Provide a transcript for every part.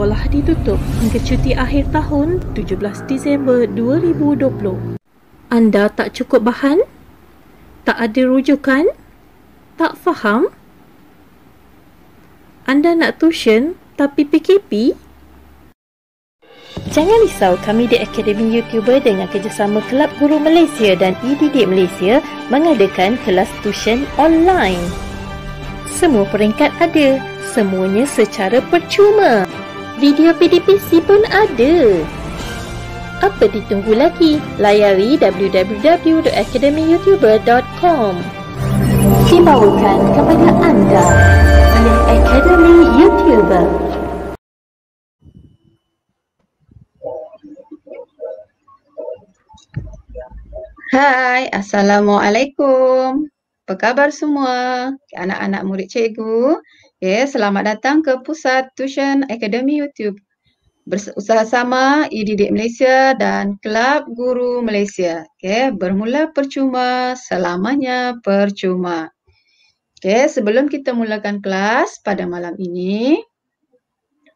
sekolah ditutup hingga cuti akhir tahun 17 Disember 2020. Anda tak cukup bahan? Tak ada rujukan? Tak faham? Anda nak tuition tapi PKP? Jangan risau, kami di Akademi YouTuber dengan kerjasama Kelab Guru Malaysia dan eDidik Malaysia mengadakan kelas tuition online. Semua peringkat ada, semuanya secara percuma. Video PDP PDPC pun ada. Apa ditunggu lagi? Layari www.academyyoutuber.com Dibawakan kepada anda oleh Academy Youtuber. Hai, Assalamualaikum. Apa khabar semua? Anak-anak murid cikgu. Okay, selamat datang ke Pusat Tuition Academy YouTube. Bersusaha sama EDD Malaysia dan Kelab Guru Malaysia. Okay, bermula percuma, selamanya percuma. Okay, sebelum kita mulakan kelas pada malam ini,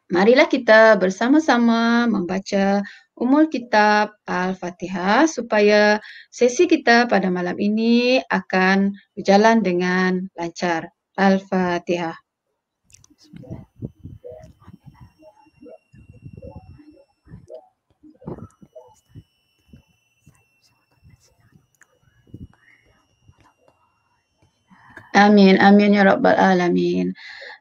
marilah kita bersama-sama membaca Umul Kitab Al-Fatihah supaya sesi kita pada malam ini akan berjalan dengan lancar. Al-Fatihah. Amin, amin ya rabbal alamin.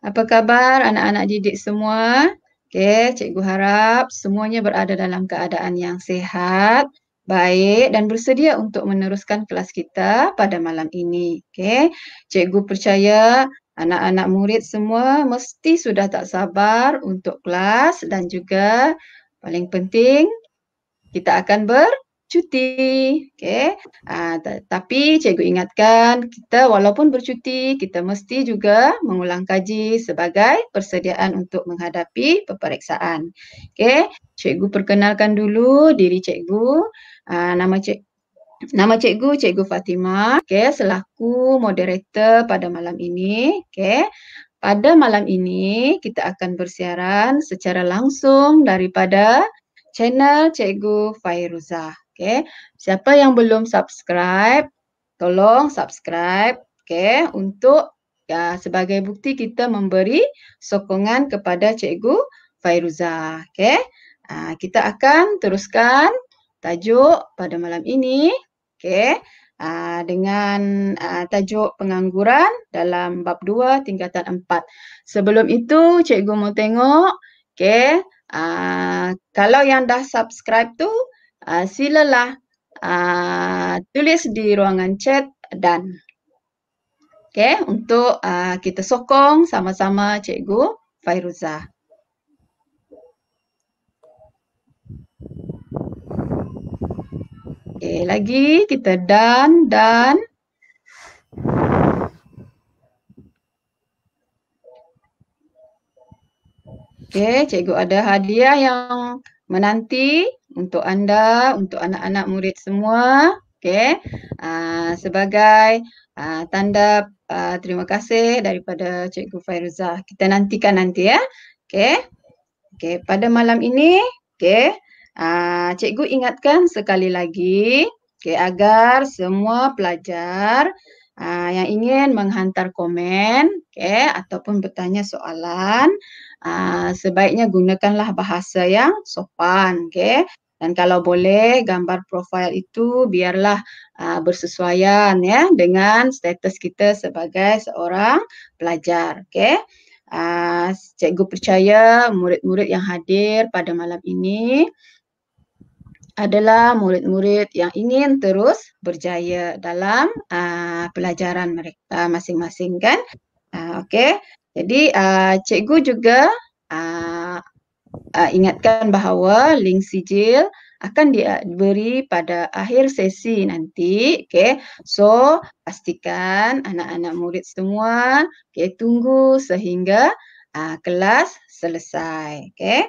Apa khabar anak-anak didik semua? Okey, cikgu harap semuanya berada dalam keadaan yang sehat, baik dan bersedia untuk meneruskan kelas kita pada malam ini. Okey. Cikgu percaya Anak-anak murid semua mesti sudah tak sabar untuk kelas dan juga paling penting kita akan bercuti. Okay. Uh, ah, tapi cikgu ingatkan kita walaupun bercuti kita mesti juga mengulang kaji sebagai persediaan untuk menghadapi peperiksaan. Okay. Cikgu perkenalkan dulu diri cikgu. Uh, nama cik. Nama cikgu cikgu Fatima, Okay, selaku moderator pada malam ini, Okay, Pada malam ini kita akan bersiaran secara langsung daripada channel cikgu Fairuzah, Okay, Siapa yang belum subscribe, tolong subscribe, Okay, untuk ya sebagai bukti kita memberi sokongan kepada cikgu Fairuzah, Okay, ah, kita akan teruskan tajuk pada malam ini Okey. Ah, dengan ah, tajuk pengangguran dalam bab 2 tingkatan 4. Sebelum itu cikgu mau tengok. Okey. Ah, kalau yang dah subscribe tu silalah tulis di ruangan chat dan Okay, untuk uh, kita sokong sama-sama Cikgu Fairuzah. Okey, lagi kita dan dan Okey, cikgu ada hadiah yang menanti untuk anda, untuk anak-anak murid semua. Okey, uh, sebagai uh, tanda uh, terima kasih daripada cikgu Fairuzah. Kita nantikan nanti ya. Okey. Okey, pada malam ini, okey. Aa, ah, cikgu ingatkan sekali lagi okay, agar semua pelajar aa, ah, yang ingin menghantar komen okay, ataupun bertanya soalan, aa, ah, sebaiknya gunakanlah bahasa yang sopan. Okay. Dan kalau boleh, gambar profil itu biarlah aa, bersesuaian ya dengan status kita sebagai seorang pelajar. Okay. Aa, cikgu percaya murid-murid yang hadir pada malam ini, adalah murid-murid yang ingin terus berjaya dalam uh, pelajaran mereka masing-masing kan. Uh, Okey. Jadi uh, cikgu juga uh, uh, ingatkan bahawa link sijil akan diberi pada akhir sesi nanti. Okey. So pastikan anak-anak murid semua okay, tunggu sehingga uh, kelas selesai. Okey.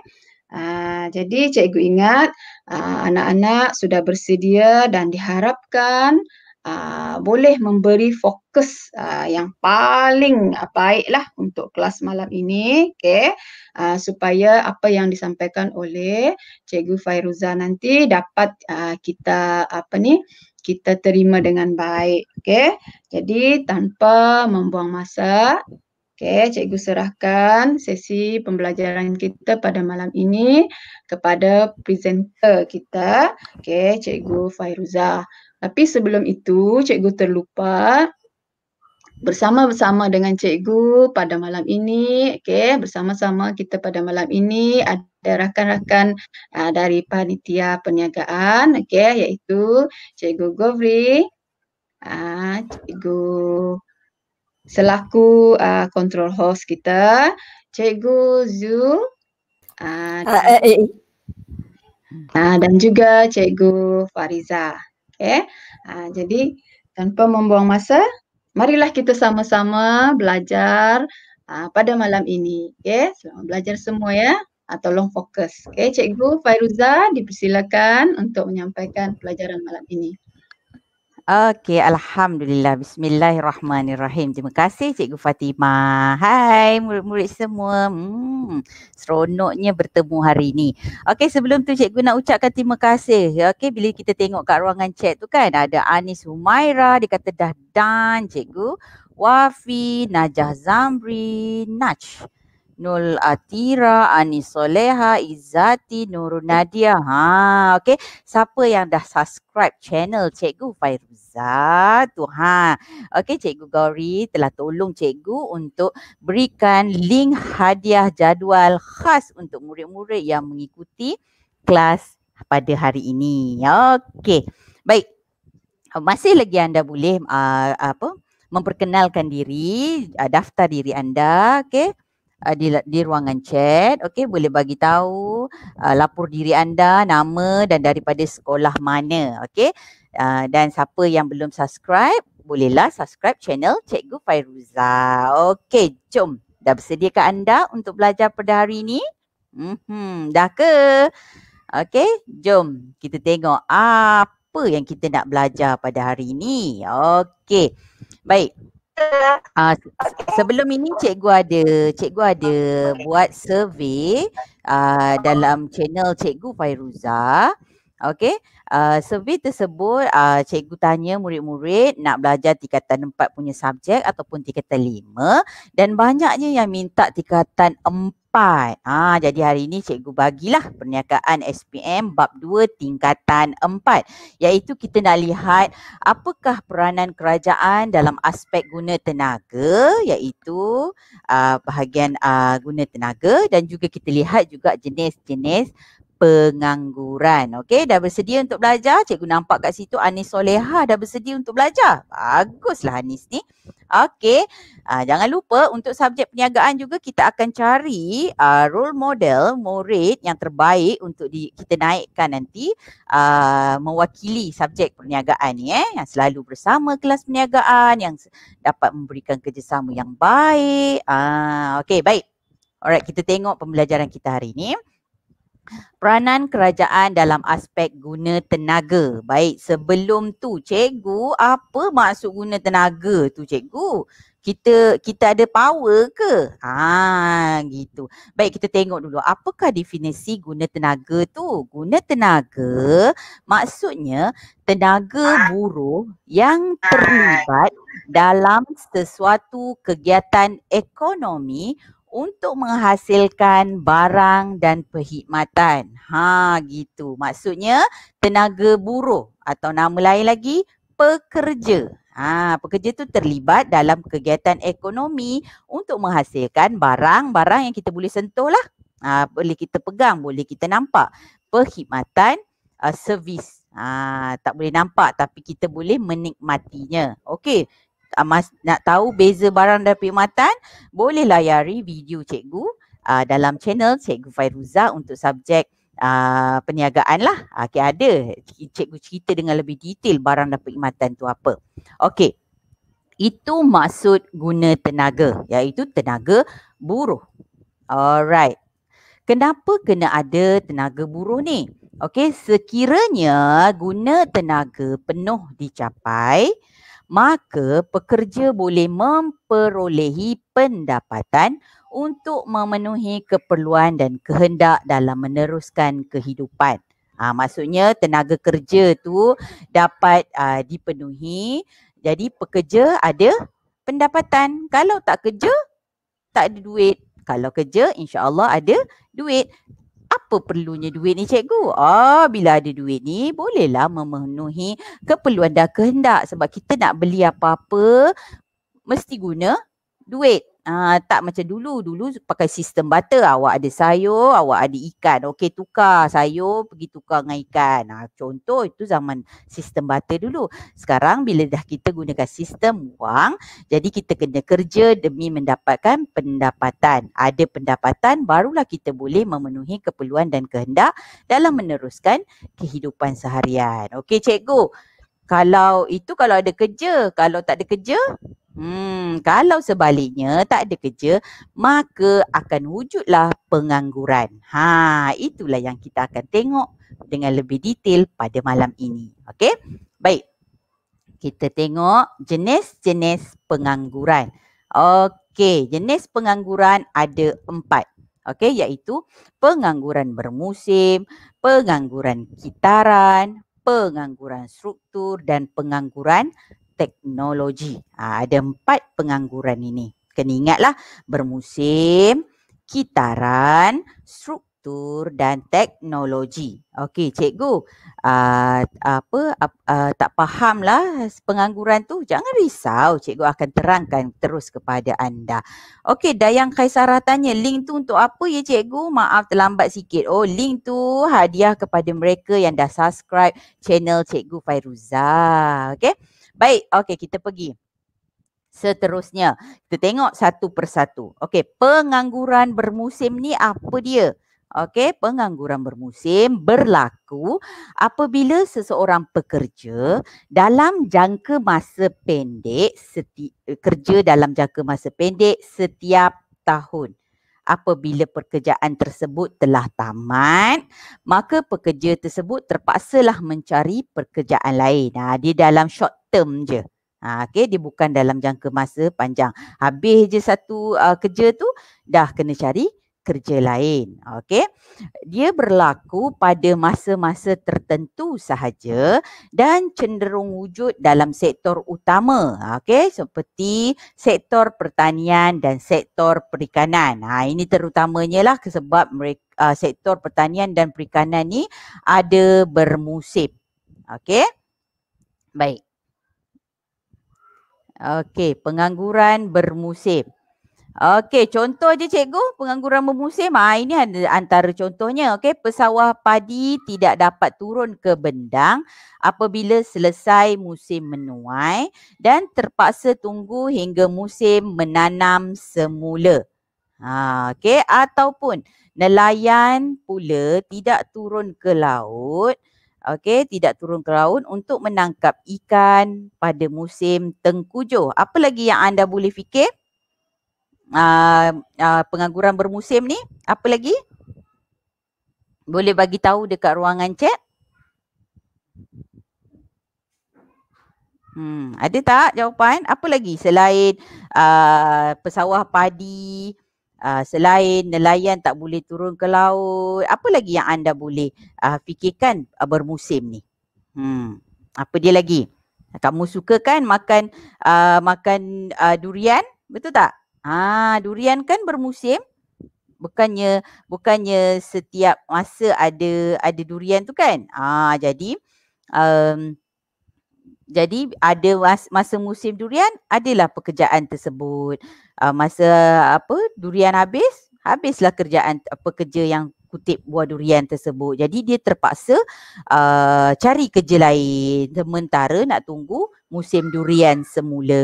Uh, jadi cikgu ingat uh, anak-anak sudah bersedia dan diharapkan uh, boleh memberi fokus uh, yang paling baiklah untuk kelas malam ini okay? uh, supaya apa yang disampaikan oleh cikgu Fairuza nanti dapat uh, kita apa ni kita terima dengan baik okay? jadi tanpa membuang masa Okey, cikgu serahkan sesi pembelajaran kita pada malam ini kepada presenter kita, okey, cikgu Fairuzah. Tapi sebelum itu, cikgu terlupa bersama-sama dengan cikgu pada malam ini, okey, bersama-sama kita pada malam ini ada rakan-rakan uh, dari panitia perniagaan, okey, iaitu cikgu Govri, uh, cikgu selaku uh, control host kita, Cikgu Zu uh, ah, uh, ah, eh, eh. Uh, dan juga Cikgu Fariza. Okay. Uh, jadi tanpa membuang masa, marilah kita sama-sama belajar uh, pada malam ini. Okay. Selama belajar semua ya. Uh, tolong fokus. Okay, Cikgu Fariza, dipersilakan untuk menyampaikan pelajaran malam ini. Okey, Alhamdulillah. Bismillahirrahmanirrahim. Terima kasih Cikgu Fatimah. Hai murid-murid semua. Hmm, seronoknya bertemu hari ini. Okey, sebelum tu Cikgu nak ucapkan terima kasih. Okey, bila kita tengok kat ruangan chat tu kan, ada Anis Humaira, dia kata dah done Cikgu. Wafi, Najah Zamri, Naj. Nul Atira, Ani Soleha, Izati, Nurul Nadia. Ha, okay. Siapa yang dah subscribe channel Cikgu Fairuza tu ha. okay. Cikgu Gauri telah tolong Cikgu untuk berikan link hadiah jadual khas untuk murid-murid yang mengikuti kelas pada hari ini. Okay. Baik. Masih lagi anda boleh uh, apa memperkenalkan diri, uh, daftar diri anda, Okay uh, di di ruangan chat okey boleh bagi tahu uh, lapor diri anda nama dan daripada sekolah mana okey uh, dan siapa yang belum subscribe bolehlah subscribe channel cikgu Fairuza okey jom dah bersedia anda untuk belajar pada hari ini hmm dah ke okey jom kita tengok apa yang kita nak belajar pada hari ini okey baik Uh, Sebelum ini cikgu ada cikgu ada buat survey uh, dalam channel cikgu Fairuza. Uh, Okay, uh, survey tersebut uh, cikgu tanya murid-murid nak belajar tingkatan empat punya subjek ataupun tingkatan lima dan banyaknya yang minta tingkatan empat. Ah, jadi hari ini cikgu bagilah perniagaan SPM bab dua tingkatan empat, iaitu kita nak lihat apakah peranan kerajaan dalam aspek guna tenaga iaitu uh, bahagian uh, guna tenaga dan juga kita lihat juga jenis-jenis pengangguran. Okey, dah bersedia untuk belajar? Cikgu nampak kat situ Anis Soleha dah bersedia untuk belajar. Baguslah Anis ni. Okey, uh, jangan lupa untuk subjek perniagaan juga kita akan cari uh, role model, murid yang terbaik untuk di, kita naikkan nanti uh, mewakili subjek perniagaan ni eh. Yang selalu bersama kelas perniagaan, yang dapat memberikan kerjasama yang baik. Uh, Okey, baik. Alright, kita tengok pembelajaran kita hari ini. Peranan kerajaan dalam aspek guna tenaga. Baik, sebelum tu cikgu, apa maksud guna tenaga tu cikgu? Kita kita ada power ke? Ha, gitu. Baik, kita tengok dulu apakah definisi guna tenaga tu? Guna tenaga maksudnya tenaga buruh yang terlibat dalam sesuatu kegiatan ekonomi untuk menghasilkan barang dan perkhidmatan. Ha gitu. Maksudnya tenaga buruh atau nama lain lagi pekerja. Ha pekerja tu terlibat dalam kegiatan ekonomi untuk menghasilkan barang-barang yang kita boleh sentuh lah. Ha, boleh kita pegang, boleh kita nampak. Perkhidmatan uh, servis. Ha, tak boleh nampak tapi kita boleh menikmatinya. Okey. Ah, mas, nak tahu beza barang dan perkhidmatan, boleh layari video cikgu uh, dalam channel Cikgu Fairuza untuk subjek uh, perniagaan lah. okay ada cikgu cerita dengan lebih detail barang dan perkhidmatan tu apa. okay Itu maksud guna tenaga iaitu tenaga buruh. Alright. Kenapa kena ada tenaga buruh ni? okay sekiranya guna tenaga penuh dicapai, maka pekerja boleh memperolehi pendapatan untuk memenuhi keperluan dan kehendak dalam meneruskan kehidupan. Ha, maksudnya tenaga kerja tu dapat uh, dipenuhi. Jadi pekerja ada pendapatan. Kalau tak kerja, tak ada duit. Kalau kerja, insya Allah ada duit apa perlunya duit ni cikgu? Ah, bila ada duit ni bolehlah memenuhi keperluan dan kehendak sebab kita nak beli apa-apa mesti guna duit. Uh, tak macam dulu. Dulu pakai sistem butter. Awak ada sayur, awak ada ikan. Okey, tukar sayur, pergi tukar dengan ikan. Uh, contoh itu zaman sistem butter dulu. Sekarang bila dah kita gunakan sistem wang, jadi kita kena kerja demi mendapatkan pendapatan. Ada pendapatan, barulah kita boleh memenuhi keperluan dan kehendak dalam meneruskan kehidupan seharian. Okey, cikgu. Kalau itu kalau ada kerja, kalau tak ada kerja, Hmm, kalau sebaliknya tak ada kerja, maka akan wujudlah pengangguran. Ha, itulah yang kita akan tengok dengan lebih detail pada malam ini. Okey? Baik. Kita tengok jenis-jenis pengangguran. Okey, jenis pengangguran ada empat. Okey, iaitu pengangguran bermusim, pengangguran kitaran, pengangguran struktur dan pengangguran teknologi. Ha, ada empat pengangguran ini. Kena ingatlah bermusim, kitaran, struktur dan teknologi. Okey, cikgu. Uh, apa uh, tak lah pengangguran tu. Jangan risau, cikgu akan terangkan terus kepada anda. Okey, Dayang Kaisara tanya link tu untuk apa ya cikgu? Maaf terlambat sikit. Oh, link tu hadiah kepada mereka yang dah subscribe channel cikgu Fairuza. Okey. Baik, okey kita pergi. Seterusnya, kita tengok satu persatu. Okey, pengangguran bermusim ni apa dia? Okey, pengangguran bermusim berlaku apabila seseorang pekerja dalam jangka masa pendek seti- kerja dalam jangka masa pendek setiap tahun apabila pekerjaan tersebut telah tamat, maka pekerja tersebut terpaksalah mencari pekerjaan lain. Ha, dia dalam short term je. Ha, okay, dia bukan dalam jangka masa panjang. Habis je satu uh, kerja tu, dah kena cari kerja lain. Okey. Dia berlaku pada masa-masa tertentu sahaja dan cenderung wujud dalam sektor utama. Okey, seperti sektor pertanian dan sektor perikanan. Ha ini terutamanya lah sebab mereka, uh, sektor pertanian dan perikanan ni ada bermusim. Okey. Baik. Okey, pengangguran bermusim. Okey, contoh je cikgu, pengangguran bermusim. Ah, ini antara contohnya. Okey, pesawah padi tidak dapat turun ke bendang apabila selesai musim menuai dan terpaksa tunggu hingga musim menanam semula. Ha, okey, ataupun nelayan pula tidak turun ke laut. Okey, tidak turun ke laut untuk menangkap ikan pada musim tengkujuh. Apa lagi yang anda boleh fikir? uh, uh, pengangguran bermusim ni apa lagi boleh bagi tahu dekat ruangan chat hmm ada tak jawapan apa lagi selain uh, pesawah padi Uh, selain nelayan tak boleh turun ke laut, apa lagi yang anda boleh uh, fikirkan uh, bermusim ni? Hmm. Apa dia lagi? Kamu suka kan makan uh, makan uh, durian? Betul tak? Ah, durian kan bermusim. Bukannya bukannya setiap masa ada ada durian tu kan? Ah, jadi um, jadi ada mas, masa musim durian, adalah pekerjaan tersebut. Uh, masa apa durian habis, habislah kerjaan pekerja yang kutip buah durian tersebut. Jadi dia terpaksa uh, cari kerja lain sementara nak tunggu musim durian semula.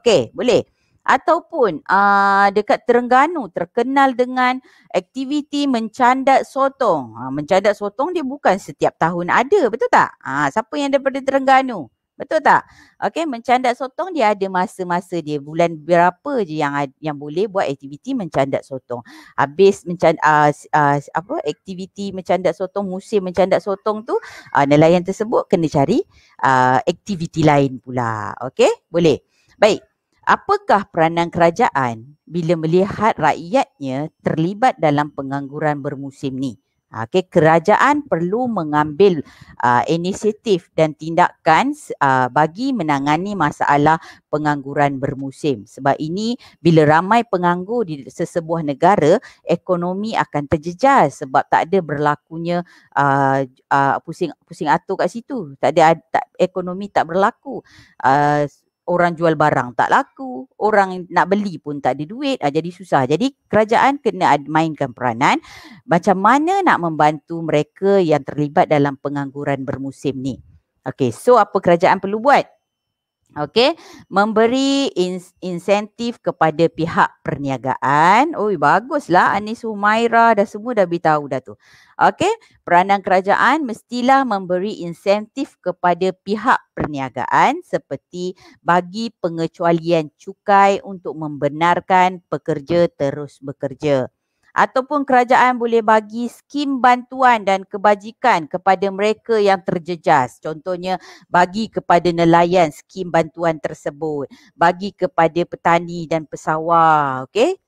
Okey, boleh? ataupun uh, dekat Terengganu terkenal dengan aktiviti mencandat sotong. Uh, mencandat sotong dia bukan setiap tahun ada, betul tak? Uh, siapa yang daripada Terengganu? Betul tak? Okey, mencandat sotong dia ada masa-masa dia bulan berapa je yang yang boleh buat aktiviti mencandat sotong. Habis mencan uh, uh, apa aktiviti mencandat sotong, musim mencandat sotong tu uh, nelayan tersebut kena cari uh, aktiviti lain pula. Okey, boleh. Baik. Apakah peranan kerajaan bila melihat rakyatnya terlibat dalam pengangguran bermusim ni? Ha, okay, kerajaan perlu mengambil uh, inisiatif dan tindakan uh, bagi menangani masalah pengangguran bermusim. Sebab ini bila ramai penganggur di sesebuah negara, ekonomi akan terjejas sebab tak ada berlakunya uh, uh, pusing pusing atur kat situ. Tak ada tak, ekonomi tak berlaku. Uh, orang jual barang tak laku, orang nak beli pun tak ada duit, ah, jadi susah. Jadi kerajaan kena mainkan peranan macam mana nak membantu mereka yang terlibat dalam pengangguran bermusim ni. Okay, so apa kerajaan perlu buat? Okey, memberi in- insentif kepada pihak perniagaan. Oh, baguslah Anis Humaira dah semua dah beritahu dah tu. Okey, peranan kerajaan mestilah memberi insentif kepada pihak perniagaan seperti bagi pengecualian cukai untuk membenarkan pekerja terus bekerja ataupun kerajaan boleh bagi skim bantuan dan kebajikan kepada mereka yang terjejas. Contohnya bagi kepada nelayan skim bantuan tersebut, bagi kepada petani dan pesawah, okey?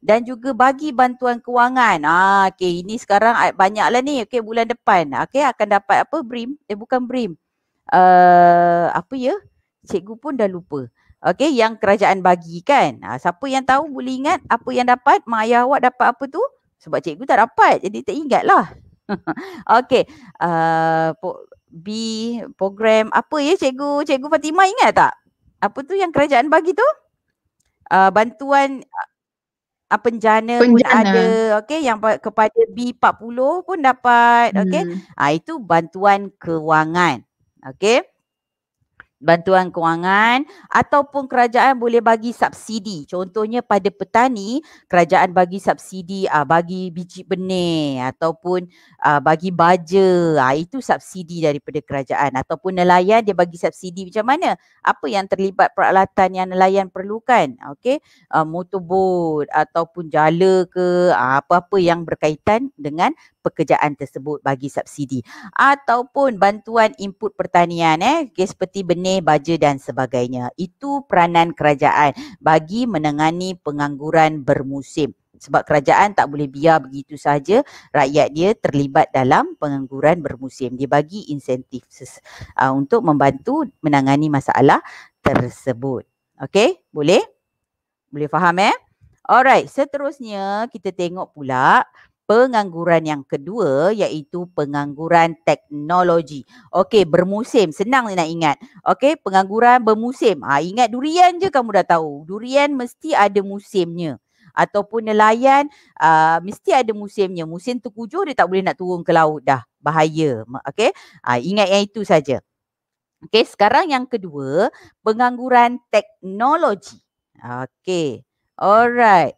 dan juga bagi bantuan kewangan. Ah okey ini sekarang banyaklah ni okey bulan depan. Okey akan dapat apa BRIM? Eh bukan BRIM. Uh, apa ya? Cikgu pun dah lupa. Okey, yang kerajaan bagi kan ha, Siapa yang tahu boleh ingat apa yang dapat Mak ayah awak dapat apa tu Sebab cikgu tak dapat jadi tak ingat lah Okey, uh, B program apa ya cikgu Cikgu Fatimah ingat tak Apa tu yang kerajaan bagi tu uh, Bantuan uh, penjana, penjana pun ada Okay yang kepada B40 pun dapat Okey, hmm. ha, Itu bantuan kewangan Okey bantuan kewangan ataupun kerajaan boleh bagi subsidi. Contohnya pada petani, kerajaan bagi subsidi uh, bagi biji benih ataupun uh, bagi baja. Uh, itu subsidi daripada kerajaan. Ataupun nelayan dia bagi subsidi macam mana? Apa yang terlibat peralatan yang nelayan perlukan? Okay. motorboat ataupun jala ke apa-apa yang berkaitan dengan pekerjaan tersebut bagi subsidi ataupun bantuan input pertanian eh okay, seperti benih baja dan sebagainya itu peranan kerajaan bagi menangani pengangguran bermusim sebab kerajaan tak boleh biar begitu saja rakyat dia terlibat dalam pengangguran bermusim dia bagi insentif uh, untuk membantu menangani masalah tersebut okey boleh boleh faham eh alright seterusnya kita tengok pula pengangguran yang kedua iaitu pengangguran teknologi. Okey, bermusim. Senang ni nak ingat. Okey, pengangguran bermusim. Ha, ingat durian je kamu dah tahu. Durian mesti ada musimnya. Ataupun nelayan uh, mesti ada musimnya. Musim terkujur dia tak boleh nak turun ke laut dah. Bahaya. Okey, ha, ingat yang itu saja. Okey, sekarang yang kedua, pengangguran teknologi. Okey, alright.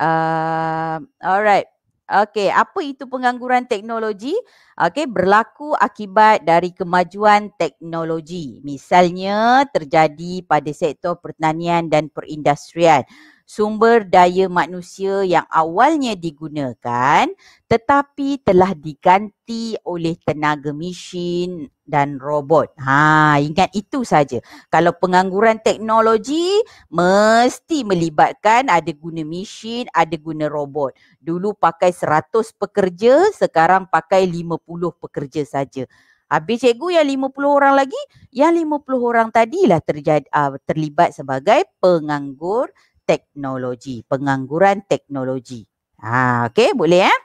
Uh, alright, Okey, apa itu pengangguran teknologi? Okey, berlaku akibat dari kemajuan teknologi. Misalnya terjadi pada sektor pertanian dan perindustrian. Sumber daya manusia yang awalnya digunakan tetapi telah diganti oleh tenaga mesin dan robot. Ha, ingat itu saja. Kalau pengangguran teknologi mesti melibatkan ada guna mesin, ada guna robot. Dulu pakai 100 pekerja, sekarang pakai 50 pekerja saja. Habis cikgu yang 50 orang lagi, yang 50 orang tadilah terjadi, ah, terlibat sebagai penganggur teknologi, pengangguran teknologi. Ha, okey boleh eh?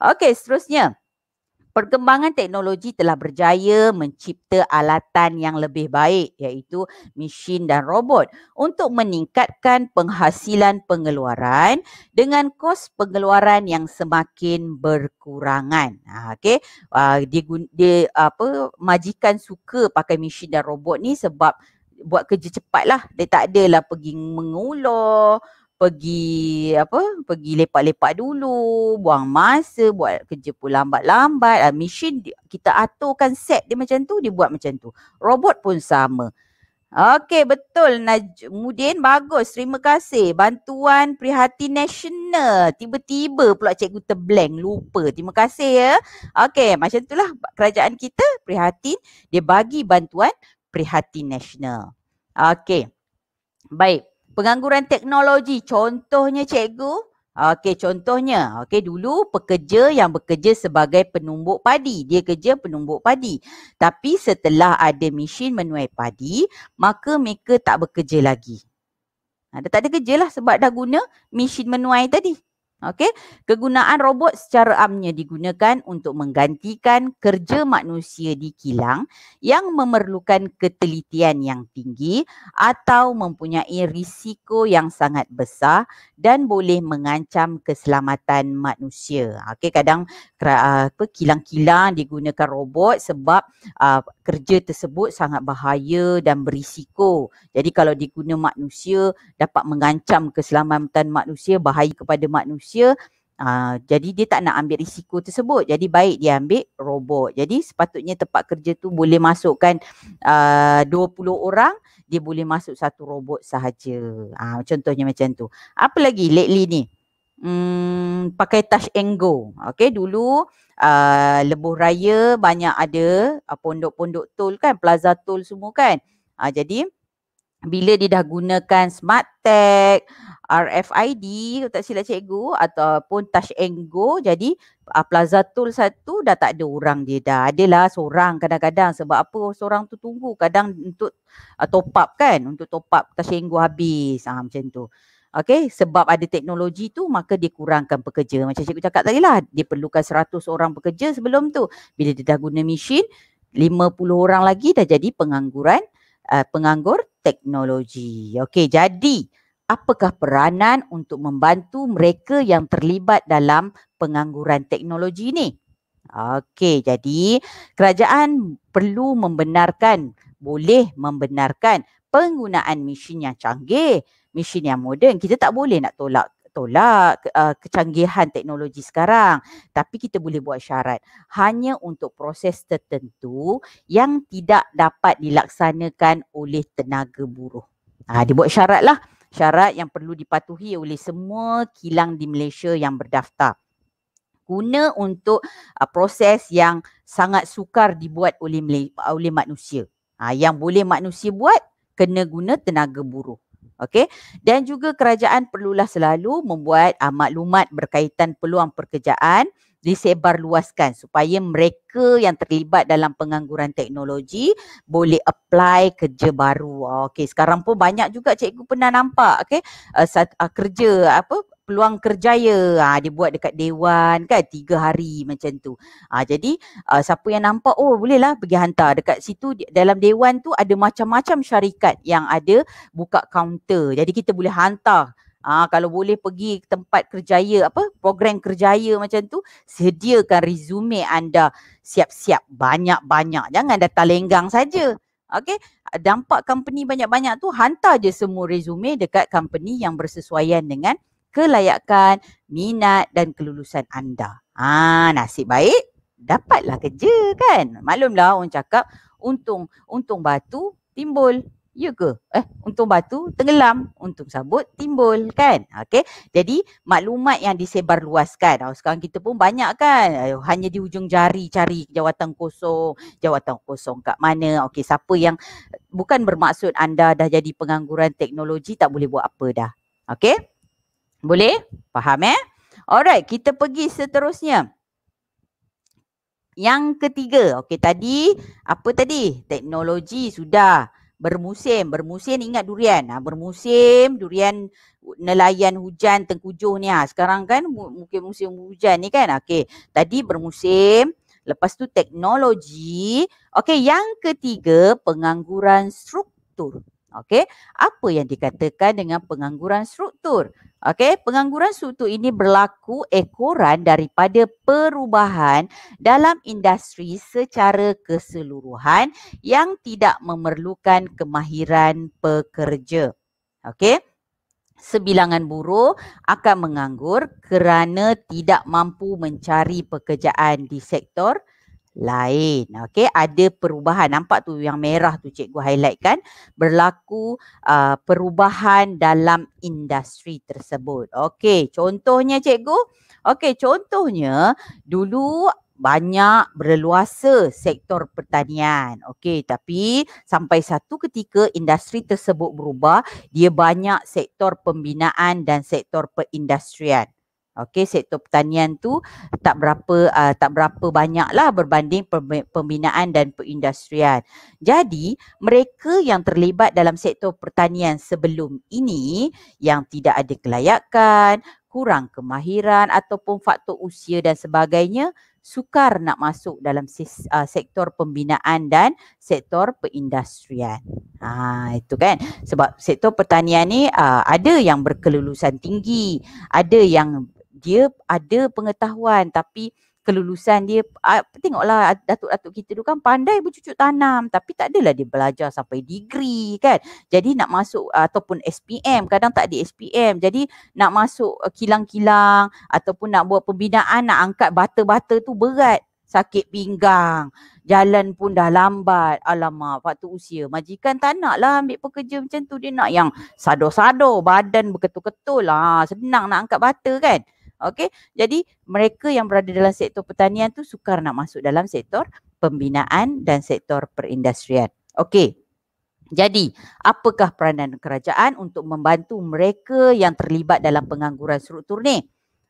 Okey, seterusnya. Perkembangan teknologi telah berjaya mencipta alatan yang lebih baik iaitu mesin dan robot untuk meningkatkan penghasilan pengeluaran dengan kos pengeluaran yang semakin berkurangan. Ah, okay, ah, dia, dia apa majikan suka pakai mesin dan robot ni sebab buat kerja cepatlah. Dia tak adalah pergi mengulur pergi apa pergi lepak-lepak dulu buang masa buat kerja pun lambat-lambat Ah mesin kita aturkan set dia macam tu dia buat macam tu robot pun sama Okey betul Najmudin bagus terima kasih bantuan prihatin nasional tiba-tiba pula cikgu terblank lupa terima kasih ya okey macam itulah kerajaan kita prihatin dia bagi bantuan prihatin nasional okey baik Pengangguran teknologi, contohnya cikgu. Okey, contohnya, okey dulu pekerja yang bekerja sebagai penumbuk padi, dia kerja penumbuk padi. Tapi setelah ada mesin menuai padi, maka mereka tak bekerja lagi. Ha, tak ada kerja lah sebab dah guna mesin menuai tadi. Okey, kegunaan robot secara amnya digunakan untuk menggantikan kerja manusia di kilang yang memerlukan ketelitian yang tinggi atau mempunyai risiko yang sangat besar dan boleh mengancam keselamatan manusia. Okey, kadang ah, apa kilang-kilang digunakan robot sebab uh, kerja tersebut sangat bahaya dan berisiko. Jadi kalau digunakan manusia dapat mengancam keselamatan manusia, bahaya kepada manusia manusia Uh, jadi dia tak nak ambil risiko tersebut Jadi baik dia ambil robot Jadi sepatutnya tempat kerja tu boleh masukkan ah, uh, 20 orang Dia boleh masuk satu robot sahaja uh, Contohnya macam tu Apa lagi lately ni hmm, Pakai touch and go Okay dulu uh, Lebuh raya banyak ada uh, Pondok-pondok tol kan Plaza tol semua kan uh, Jadi bila dia dah gunakan smart tag, RFID tak silap cikgu ataupun touch and go jadi uh, plaza tool satu dah tak ada orang dia dah adalah seorang kadang-kadang sebab apa seorang tu tunggu kadang untuk uh, top up kan untuk top up touch and go habis ha, macam tu Okay, sebab ada teknologi tu maka dia kurangkan pekerja. Macam cikgu cakap tadi lah, dia perlukan 100 orang pekerja sebelum tu. Bila dia dah guna mesin, 50 orang lagi dah jadi pengangguran, uh, penganggur teknologi. Okay, jadi apakah peranan untuk membantu mereka yang terlibat dalam pengangguran teknologi ini? Okey, jadi kerajaan perlu membenarkan, boleh membenarkan penggunaan mesin yang canggih, mesin yang moden. Kita tak boleh nak tolak tolak uh, kecanggihan teknologi sekarang tapi kita boleh buat syarat hanya untuk proses tertentu yang tidak dapat dilaksanakan oleh tenaga buruh. Ha, dia buat syaratlah syarat yang perlu dipatuhi oleh semua kilang di Malaysia yang berdaftar guna untuk uh, proses yang sangat sukar dibuat oleh oleh manusia. Ha, yang boleh manusia buat kena guna tenaga buruh. Okay, Dan juga kerajaan perlulah selalu membuat uh, maklumat berkaitan peluang pekerjaan disebar luaskan supaya mereka yang terlibat dalam pengangguran teknologi boleh apply kerja baru. Ah, okey, sekarang pun banyak juga cikgu pernah nampak okey uh, uh kerja apa peluang kerjaya ha, dia buat dekat dewan kan tiga hari macam tu. Ha, jadi uh, siapa yang nampak oh bolehlah pergi hantar dekat situ dalam dewan tu ada macam-macam syarikat yang ada buka kaunter. Jadi kita boleh hantar Ah ha, kalau boleh pergi tempat kerjaya apa program kerjaya macam tu sediakan resume anda siap-siap banyak-banyak jangan datang lenggang saja. Okey, dampak company banyak-banyak tu hantar je semua resume dekat company yang bersesuaian dengan kelayakan, minat dan kelulusan anda. Ah ha, nasib baik dapatlah kerja kan. Maklumlah orang cakap untung untung batu timbul ya ke? Eh, untung batu tenggelam, untung sabut timbul kan? Okey. Jadi maklumat yang disebar luaskan. Oh, sekarang kita pun banyak kan? Ayuh, hanya di ujung jari cari jawatan kosong. Jawatan kosong kat mana? Okey, siapa yang bukan bermaksud anda dah jadi pengangguran teknologi tak boleh buat apa dah. Okey? Boleh? Faham eh? Alright, kita pergi seterusnya. Yang ketiga, okey tadi apa tadi? Teknologi sudah bermusim. Bermusim ingat durian. Ha, bermusim durian nelayan hujan tengkujuh ni. Ha. Sekarang kan mungkin musim hujan ni kan. okay. Tadi bermusim. Lepas tu teknologi. okay. Yang ketiga pengangguran struktur. okay. Apa yang dikatakan dengan pengangguran struktur? Okey, pengangguran suatu ini berlaku ekoran daripada perubahan dalam industri secara keseluruhan yang tidak memerlukan kemahiran pekerja. Okey. Sebilangan buruh akan menganggur kerana tidak mampu mencari pekerjaan di sektor lain. Okey, ada perubahan. Nampak tu yang merah tu cikgu highlight kan? Berlaku uh, perubahan dalam industri tersebut. Okey, contohnya cikgu. Okey, contohnya dulu banyak berleluasa sektor pertanian. Okey, tapi sampai satu ketika industri tersebut berubah, dia banyak sektor pembinaan dan sektor perindustrian. Okey, sektor pertanian tu tak berapa uh, tak berapa banyaklah berbanding pembinaan dan perindustrian. Jadi, mereka yang terlibat dalam sektor pertanian sebelum ini yang tidak ada kelayakan, kurang kemahiran ataupun faktor usia dan sebagainya sukar nak masuk dalam ah, sektor pembinaan dan sektor perindustrian. Ha itu kan. Sebab sektor pertanian ni ah, ada yang berkelulusan tinggi, ada yang dia ada pengetahuan tapi kelulusan dia uh, tengoklah datuk-datuk kita tu kan pandai bercucuk tanam tapi tak adalah dia belajar sampai degree kan jadi nak masuk uh, ataupun SPM kadang tak ada SPM jadi nak masuk uh, kilang-kilang ataupun nak buat pembinaan nak angkat bata-bata tu berat sakit pinggang jalan pun dah lambat alamak waktu usia majikan tak nak lah ambil pekerja macam tu dia nak yang sado-sado badan berketul-ketul lah senang nak angkat bata kan Okey, jadi mereka yang berada dalam sektor pertanian tu sukar nak masuk dalam sektor pembinaan dan sektor perindustrian. Okey. Jadi, apakah peranan kerajaan untuk membantu mereka yang terlibat dalam pengangguran struktur ni?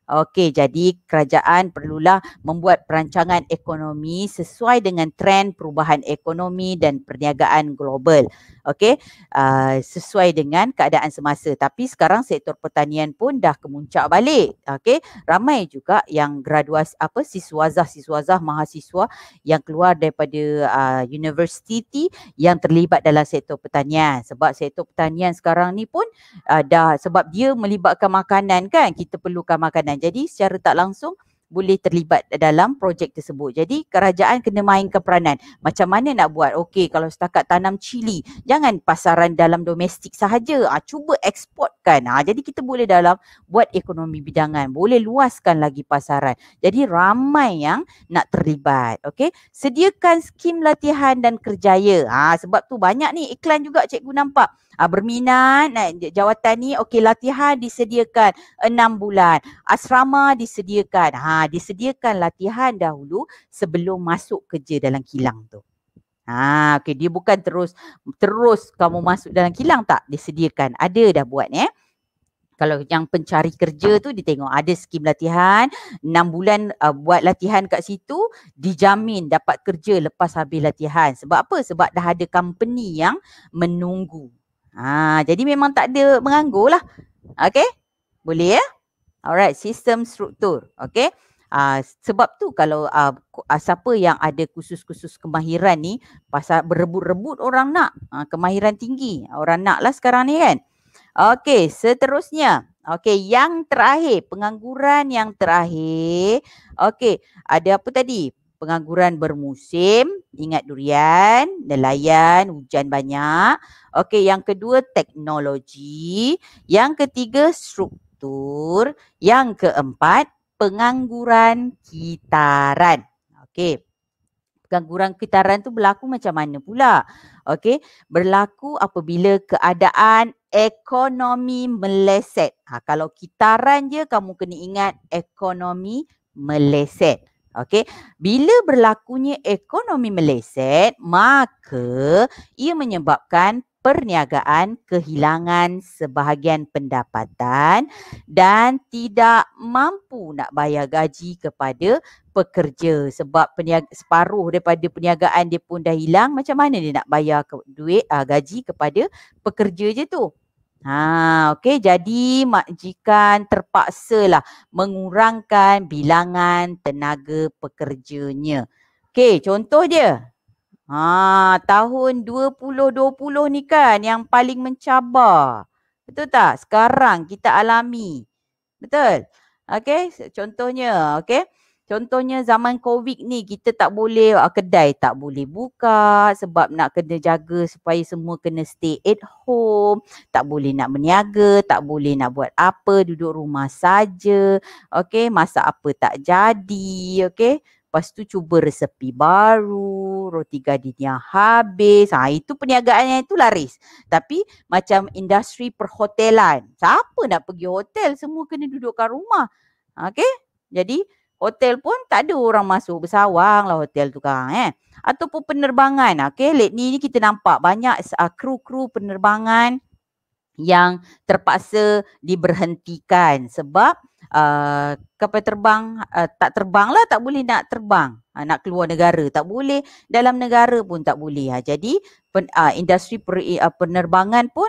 Okey, jadi kerajaan perlulah membuat perancangan ekonomi sesuai dengan trend perubahan ekonomi dan perniagaan global. Okey, uh, sesuai dengan keadaan semasa. Tapi sekarang sektor pertanian pun dah kemuncak balik. Okey, ramai juga yang graduas apa siswazah siswazah mahasiswa yang keluar daripada uh, universiti yang terlibat dalam sektor pertanian. Sebab sektor pertanian sekarang ni pun uh, dah sebab dia melibatkan makanan kan kita perlukan makanan kan. Jadi secara tak langsung boleh terlibat dalam projek tersebut. Jadi kerajaan kena mainkan peranan. Macam mana nak buat? Okey, kalau setakat tanam cili, jangan pasaran dalam domestik sahaja. ha, cuba eksportkan. ha, jadi kita boleh dalam buat ekonomi bidangan. Boleh luaskan lagi pasaran. Jadi ramai yang nak terlibat. Okey, sediakan skim latihan dan kerjaya. Ah, ha, sebab tu banyak ni iklan juga cikgu nampak uh, berminat nak jawatan ni okey latihan disediakan enam bulan asrama disediakan ha disediakan latihan dahulu sebelum masuk kerja dalam kilang tu Ha, okey Dia bukan terus terus kamu masuk dalam kilang tak disediakan. Ada dah buat eh. Kalau yang pencari kerja tu dia tengok ada skim latihan. 6 bulan uh, buat latihan kat situ dijamin dapat kerja lepas habis latihan. Sebab apa? Sebab dah ada company yang menunggu. Ha, jadi memang tak ada menganggur lah. Okay? Boleh ya? Alright, sistem struktur. Okay? Uh, ah, sebab tu kalau uh, siapa yang ada khusus-khusus kemahiran ni pasal berebut-rebut orang nak uh, kemahiran tinggi orang nak lah sekarang ni kan Okay, seterusnya Okey yang terakhir pengangguran yang terakhir Okey ada apa tadi pengangguran bermusim. Ingat durian, nelayan, hujan banyak. Okey, yang kedua teknologi. Yang ketiga struktur. Yang keempat pengangguran kitaran. Okey. Pengangguran kitaran tu berlaku macam mana pula? Okey, berlaku apabila keadaan ekonomi meleset. Ha, kalau kitaran je kamu kena ingat ekonomi meleset. Okey, bila berlakunya ekonomi meleset, maka ia menyebabkan perniagaan kehilangan sebahagian pendapatan dan tidak mampu nak bayar gaji kepada pekerja sebab peniaga, separuh daripada perniagaan dia pun dah hilang macam mana dia nak bayar ke, duit uh, gaji kepada pekerja je tu Ha, okay. Jadi terpaksa lah mengurangkan bilangan tenaga pekerjanya. Okay, contoh dia. Ha, tahun 2020 ni kan yang paling mencabar. Betul tak? Sekarang kita alami. Betul? Okay, contohnya, okay. Contohnya zaman COVID ni kita tak boleh uh, kedai tak boleh buka sebab nak kena jaga supaya semua kena stay at home. Tak boleh nak berniaga, tak boleh nak buat apa, duduk rumah saja. Okay, masak apa tak jadi. Okay, lepas tu cuba resepi baru, roti gadin yang habis. Ha, itu perniagaan yang itu laris. Tapi macam industri perhotelan, siapa nak pergi hotel semua kena duduk kat rumah. Okay, jadi Hotel pun tak ada orang masuk. Bersawang lah hotel tu kan. Eh. Ataupun penerbangan. Ah, okay. Lately ni kita nampak banyak uh, kru-kru penerbangan yang terpaksa diberhentikan sebab uh, kapal terbang uh, tak terbang lah tak boleh nak terbang uh, nak keluar negara tak boleh dalam negara pun tak boleh ha. jadi pen, uh, industri per, uh, penerbangan pun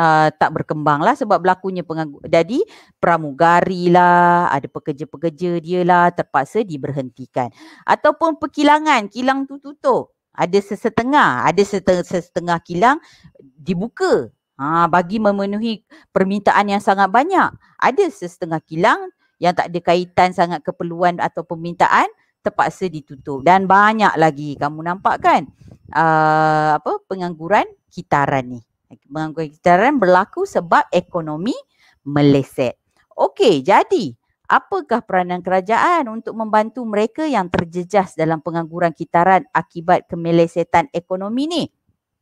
uh, tak berkembang lah sebab berlakunya pengang- jadi pramugari lah ada pekerja-pekerja dia lah terpaksa diberhentikan ataupun perkilangan kilang tu tutup ada sesetengah ada seteng- sesetengah kilang dibuka ha, bagi memenuhi permintaan yang sangat banyak ada sesetengah kilang yang tak ada kaitan sangat keperluan atau permintaan terpaksa ditutup dan banyak lagi kamu nampak kan uh, apa pengangguran kitaran ni Gangguan kitaran berlaku sebab ekonomi meleset. Okey, jadi apakah peranan kerajaan untuk membantu mereka yang terjejas dalam pengangguran kitaran akibat kemelesetan ekonomi ni?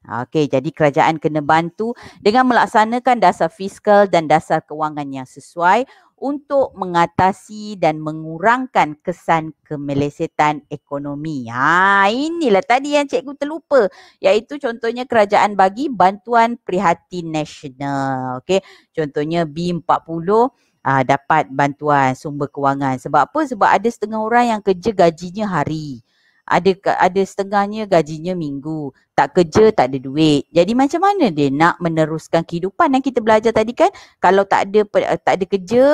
Okey, jadi kerajaan kena bantu dengan melaksanakan dasar fiskal dan dasar kewangan yang sesuai untuk mengatasi dan mengurangkan kesan kemelesetan ekonomi. Ha, inilah tadi yang cikgu terlupa. Iaitu contohnya kerajaan bagi bantuan prihatin nasional. Okey, Contohnya B40 uh, ha, dapat bantuan sumber kewangan. Sebab apa? Sebab ada setengah orang yang kerja gajinya hari ada ada setengahnya gajinya minggu tak kerja tak ada duit jadi macam mana dia nak meneruskan kehidupan yang kita belajar tadi kan kalau tak ada eh, tak ada kerja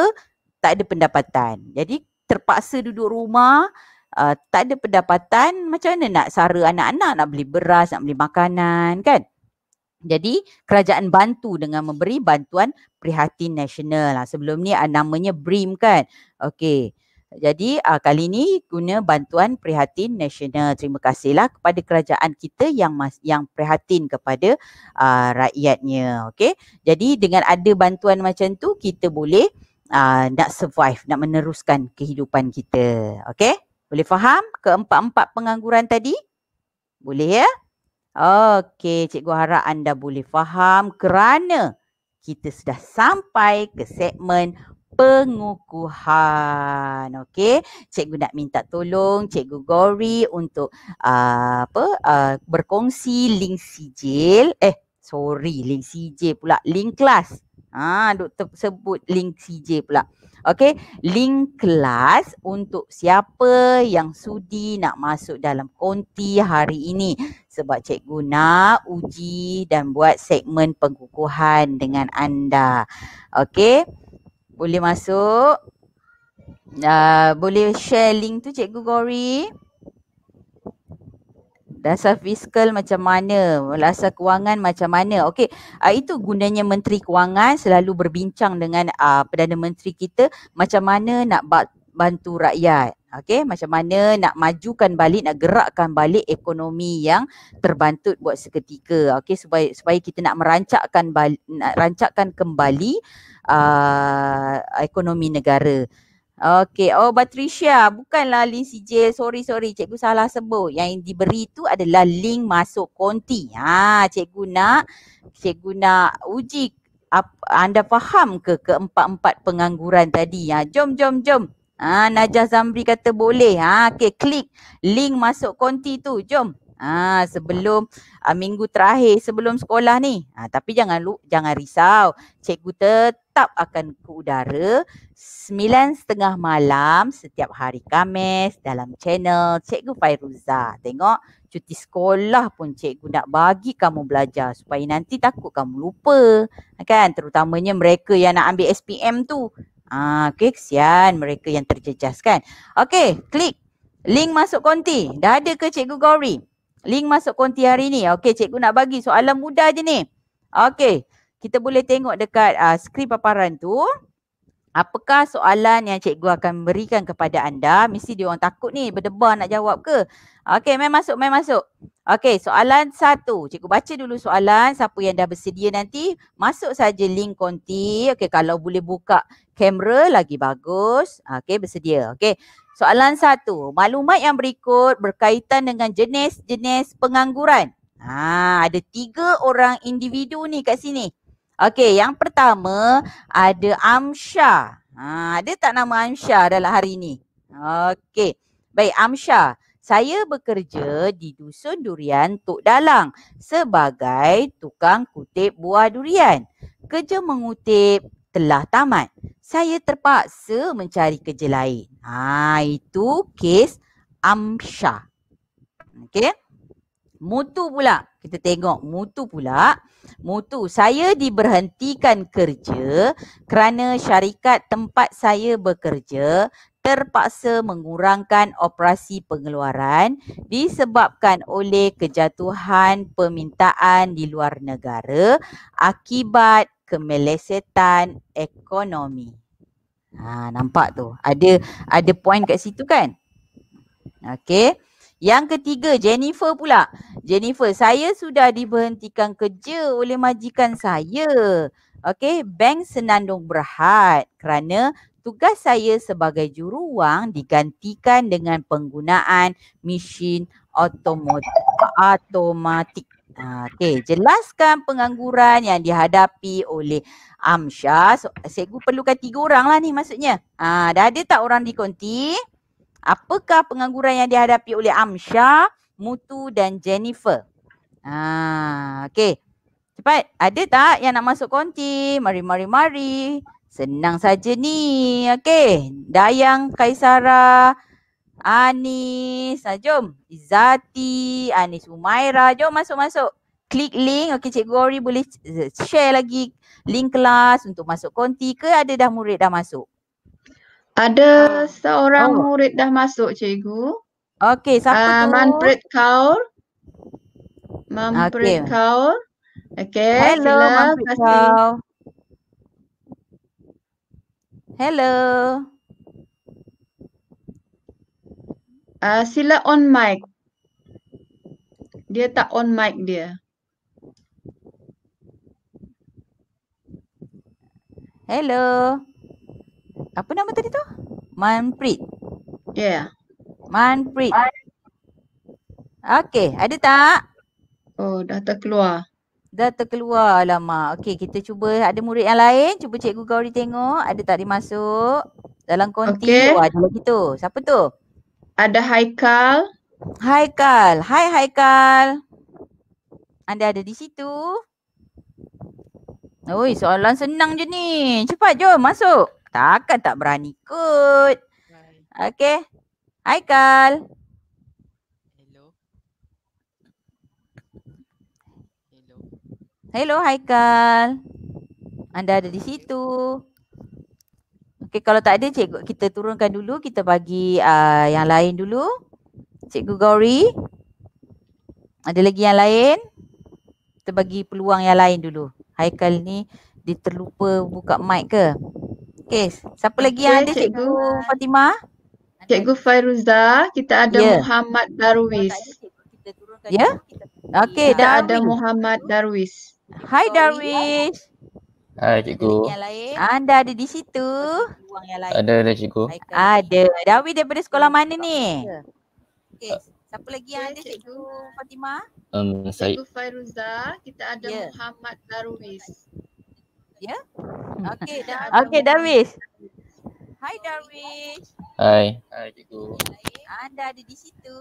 tak ada pendapatan jadi terpaksa duduk rumah uh, tak ada pendapatan macam mana nak sara anak-anak nak beli beras nak beli makanan kan jadi kerajaan bantu dengan memberi bantuan prihatin nasional. lah. Sebelum ni ah, namanya BRIM kan. Okey. Jadi uh, kali ini guna bantuan prihatin nasional. Terima kasihlah kepada kerajaan kita yang mas- yang prihatin kepada uh, rakyatnya. Okey. Jadi dengan ada bantuan macam tu kita boleh uh, nak survive, nak meneruskan kehidupan kita. Okey. Boleh faham keempat-empat pengangguran tadi? Boleh ya? Okey, cikgu harap anda boleh faham kerana kita sudah sampai ke segmen pengukuhan. Okey. Cikgu nak minta tolong Cikgu Gori untuk uh, apa uh, berkongsi link sijil. Eh, sorry, link sijil pula. Link kelas. Ha, ah, doktor sebut link CJ pula. Okey, link kelas untuk siapa yang sudi nak masuk dalam konti hari ini. Sebab cikgu nak uji dan buat segmen pengukuhan dengan anda. Okey. Boleh masuk. Uh, boleh share link tu Cikgu Gori. Dasar fiskal macam mana? Dasar kewangan macam mana? Okey, uh, itu gunanya Menteri Kewangan selalu berbincang dengan uh, Perdana Menteri kita macam mana nak bantu rakyat. Okey, macam mana nak majukan balik, nak gerakkan balik ekonomi yang terbantut buat seketika. Okey, supaya supaya kita nak merancakkan bal, nak rancakkan kembali uh, ekonomi negara. Okey, oh Patricia, bukanlah link sijil. Sorry, sorry, cikgu salah sebut. Yang diberi itu adalah link masuk konti. Ha, cikgu nak cikgu nak uji anda faham ke keempat-empat pengangguran tadi. Ha, jom, jom, jom. Ha, Najah Zamri kata boleh. Ha, okay, klik link masuk konti tu. Jom. Ha, sebelum ha, minggu terakhir sebelum sekolah ni. Ha, tapi jangan lu, jangan risau. Cikgu tetap akan ke udara setengah malam setiap hari Kamis dalam channel Cikgu Fairuza. Tengok cuti sekolah pun cikgu nak bagi kamu belajar supaya nanti takut kamu lupa. Ha, kan? Terutamanya mereka yang nak ambil SPM tu. Ah, okay, kesian mereka yang terjejas kan. Okay, klik. Link masuk konti. Dah ada ke Cikgu Gori? Link masuk konti hari ni. Okay, Cikgu nak bagi soalan mudah je ni. Okay, kita boleh tengok dekat uh, skrip paparan tu. Apakah soalan yang cikgu akan berikan kepada anda? Mesti dia orang takut ni berdebar nak jawab ke? Okey, main masuk, main masuk. Okey, soalan satu. Cikgu baca dulu soalan. Siapa yang dah bersedia nanti, masuk saja link konti. Okey, kalau boleh buka kamera lagi bagus. Okey, bersedia. Okey, soalan satu. Maklumat yang berikut berkaitan dengan jenis-jenis pengangguran. Ha, ada tiga orang individu ni kat sini. Okey, yang pertama ada Amsha. Ha, ada tak nama Amsha dalam hari ini. Okey. Baik, Amsha. Saya bekerja di Dusun Durian Tok Dalang sebagai tukang kutip buah durian. Kerja mengutip telah tamat. Saya terpaksa mencari kerja lain. Ha, itu kes Amsha. Okey. Mutu pula, kita tengok mutu pula. Mutu, saya diberhentikan kerja kerana syarikat tempat saya bekerja terpaksa mengurangkan operasi pengeluaran disebabkan oleh kejatuhan permintaan di luar negara akibat kemelesetan ekonomi. Ha, nampak tu? Ada ada point kat situ kan? Okey. Yang ketiga Jennifer pula. Jennifer, saya sudah diberhentikan kerja oleh majikan saya. Okey, bank Senandung Berhad kerana tugas saya sebagai juru wang digantikan dengan penggunaan mesin automatik. Ah, okey, jelaskan pengangguran yang dihadapi oleh Amsyah. So, cikgu perlukan tiga orang lah ni maksudnya. Ah, dah ada tak orang di konti? Apakah pengangguran yang dihadapi oleh Amsha, Mutu dan Jennifer? Ah, okey. Cepat. Ada tak yang nak masuk konti? Mari mari mari. Senang saja ni. Okay, Dayang Kaisara Anis, ah, jom. Izati, Anis Umaira, jom masuk-masuk. Klik link, okay, Cikgu Ori boleh share lagi link kelas untuk masuk konti ke ada dah murid dah masuk? Ada ah. seorang oh. murid dah masuk cikgu. Okey, siapa uh, tu? Manfred Kaur. Manfred okay. Kaur. Okey, hello Manfred Kasih. Kaur. Hello. Uh, sila on mic. Dia tak on mic dia. Hello apa nama tadi tu? Manpreet. Yeah. Manpreet. Okey, ada tak? Oh, dah terkeluar. Dah terkeluar. Alamak. Okey, kita cuba ada murid yang lain. Cuba Cikgu Gauri tengok. Ada tak dia masuk? Dalam konti. Okay. Oh, ada lagi tu. Siapa tu? Ada Haikal. Haikal. Hai Haikal. Anda ada di situ. Oi, soalan senang je ni. Cepat jom masuk. Takkan tak berani kot. Okay. Hai Kal. Hello. Hello. Hello Hai Kal. Anda ada di situ. Okay kalau tak ada cikgu kita turunkan dulu. Kita bagi uh, yang lain dulu. Cikgu Gauri. Ada lagi yang lain? Kita bagi peluang yang lain dulu. Haikal ni dia terlupa buka mic ke? Eh, Okey, siapa lagi okay, yang ada cikgu, cikgu Fatimah? Cikgu Fairuza, kita ada yeah. Muhammad Darwis. Ya? Yeah? Okey, dah ada Muhammad Darwis. Hai Darwis. Ya. Hai cikgu. Anda ada di situ? Ada ada cikgu. Ada. Darwis daripada sekolah mana ni? Okey. Siapa lagi yang ada cikgu Fatimah? Um, saya. Cikgu Fairuza, kita ada yeah. Muhammad Darwis ya. Hmm. Okey dah. Okey Darwish. Hai Darwish. Hai. Hai cikgu. Anda ada di situ?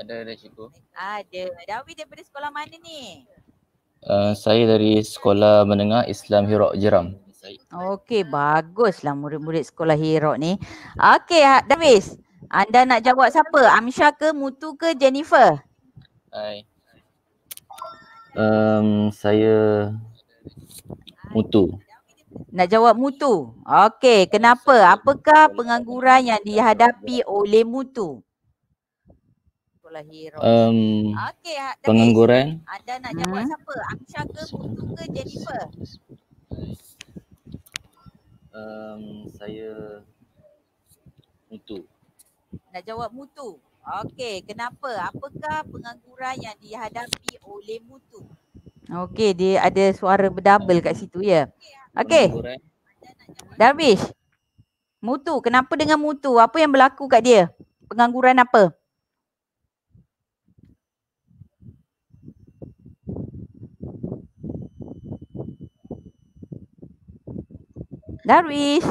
Ada ada cikgu. Ada. Darwish daripada sekolah mana ni? Uh, saya dari sekolah menengah Islam Hirok Jeram. Okey baguslah murid-murid sekolah Hirok ni. Okey ah, Darwish. Anda nak jawab siapa? Amsha ke Mutu ke Jennifer? Hai. Um, saya Mutu. Nak jawab mutu. Okey, kenapa? Apakah pengangguran yang dihadapi oleh mutu? Um, okay, ah, pengangguran. Ada nak jawab hmm. siapa? Amsha ke mutu ke Jennifer? Um, saya mutu. Nak jawab mutu. Okey, kenapa? Apakah pengangguran yang dihadapi oleh mutu? Um, Okey, dia ada suara berdouble kat situ ya. Okey. Darwish. Mutu, kenapa dengan Mutu? Apa yang berlaku kat dia? Pengangguran apa? Darwish.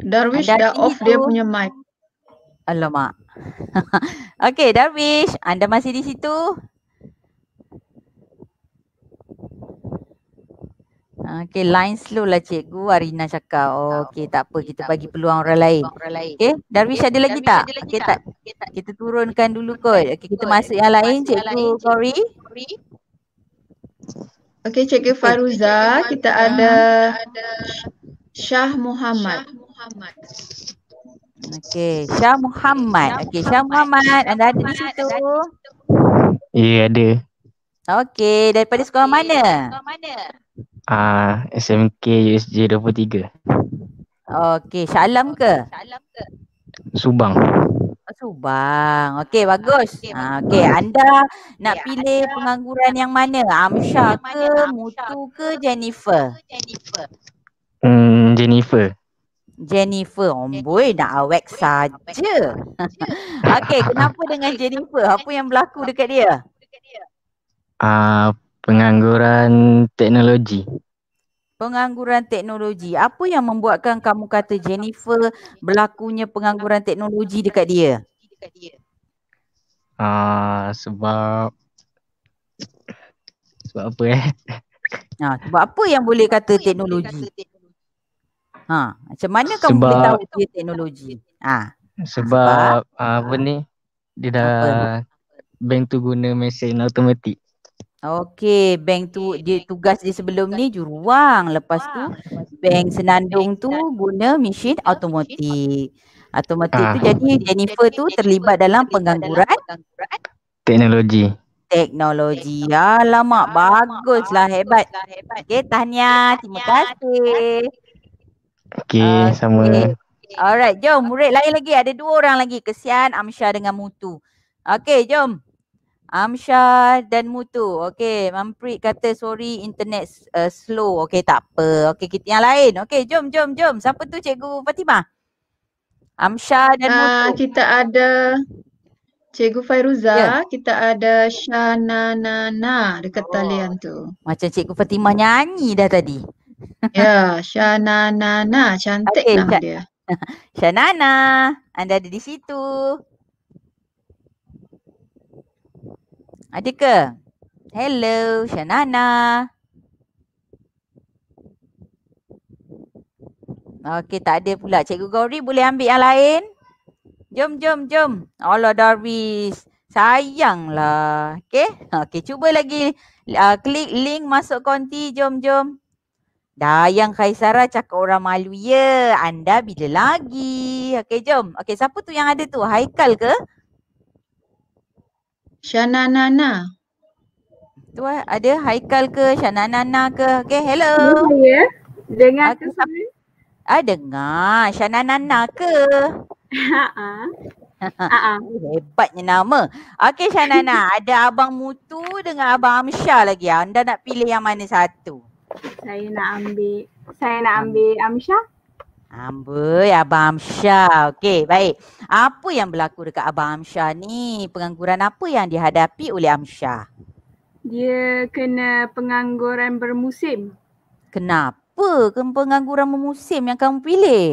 Darwish dah, dah off dia punya mic. Alamak. Okey, Darwish, anda masih di situ? Okay, line slow lah cikgu Arina cakap. Oh, okay, tak apa. Kita bagi peluang orang lain. Okay, Darwish ada lagi tak? Okay, tak. Kita turunkan dulu kot. Okay, kita masuk yang lain cikgu Kori. Okay, cikgu Faruza. Kita ada Shah Muhammad. Okay, Shah Muhammad. Okay, Shah Muhammad. Anda ada di situ? Ya, yeah, ada. Okay, daripada sekolah mana? Sekolah mana? Ah, uh, SMK USJ 23. Okey, Syalam ke? Syalam ke? Subang. Oh, Subang. Okey, bagus. Ah, okey, okay. anda nak pilih anda pengangguran yang mana? Amsha ke, Mutu ke, Jennifer? Jennifer. Hmm, Jennifer. Jennifer, omboi oh, nak awek saja. okey, kenapa dengan Jennifer? Apa yang berlaku dekat dia? Ah, uh, Pengangguran teknologi. Pengangguran teknologi. Apa yang membuatkan kamu kata Jennifer berlakunya pengangguran teknologi dekat dia? Uh, sebab sebab apa eh? Ha, sebab apa yang boleh kata teknologi? Ha, macam mana kamu sebab, boleh tahu dia teknologi? Ha. Sebab, sebab apa ni? Dia dah apa? bank tu guna mesin automatik. Okey, bank tu dia tugas dia sebelum ni juruang. Lepas tu bank Senandung tu guna mesin automatik. Automatik tu ah. jadi Jennifer tu terlibat dalam pengangguran teknologi. Teknologi. Alamak, baguslah hebat. Okey, tahniah. Terima kasih. Okey, sama. Alright, jom murid lain lagi. Ada dua orang lagi. Kesian Amsyah dengan Mutu. Okey, jom. Amshah dan Mutu. Okey, Mamprit kata sorry internet uh, slow. Okey, tak apa. Okey, kita yang lain. Okey, jom jom jom. Siapa tu Cikgu Fatimah? Amshah dan uh, Mutu. kita ada Cikgu Fairuza, yeah. kita ada Shananana dekat oh. talian tu. Macam Cikgu Fatimah nyanyi dah tadi. ya, yeah, Shananana cantik okay, nama dia. Shanana, anda ada di situ. Ada ke? Hello, Shanana. Okey, tak ada pula. Cikgu Gauri boleh ambil yang lain? Jom, jom, jom. Allah Darwis. Sayanglah. Okey? Okey, cuba lagi. Uh, klik link masuk konti. Jom, jom. Dayang Khaisara cakap orang malu. Ya, anda bila lagi? Okey, jom. Okey, siapa tu yang ada tu? Haikal ke? Haikal ke? Shana Nana. Tu ada Haikal ke Shana Nana ke? Okay, hello. Ya. Yeah. Dengar aku ke Ah, dengar. Shana Nana ke? Ha ah. Ha Hebatnya nama. Okay, Shana Nana. ada Abang Mutu dengan Abang Amsyah lagi. Anda nak pilih yang mana satu? Saya nak ambil. Saya nak ambil Amsyah. Amboi Abang Amsyah. Okey, baik. Apa yang berlaku dekat Abang Amsyah ni? Pengangguran apa yang dihadapi oleh Amsyah? Dia kena pengangguran bermusim. Kenapa ke pengangguran bermusim yang kamu pilih?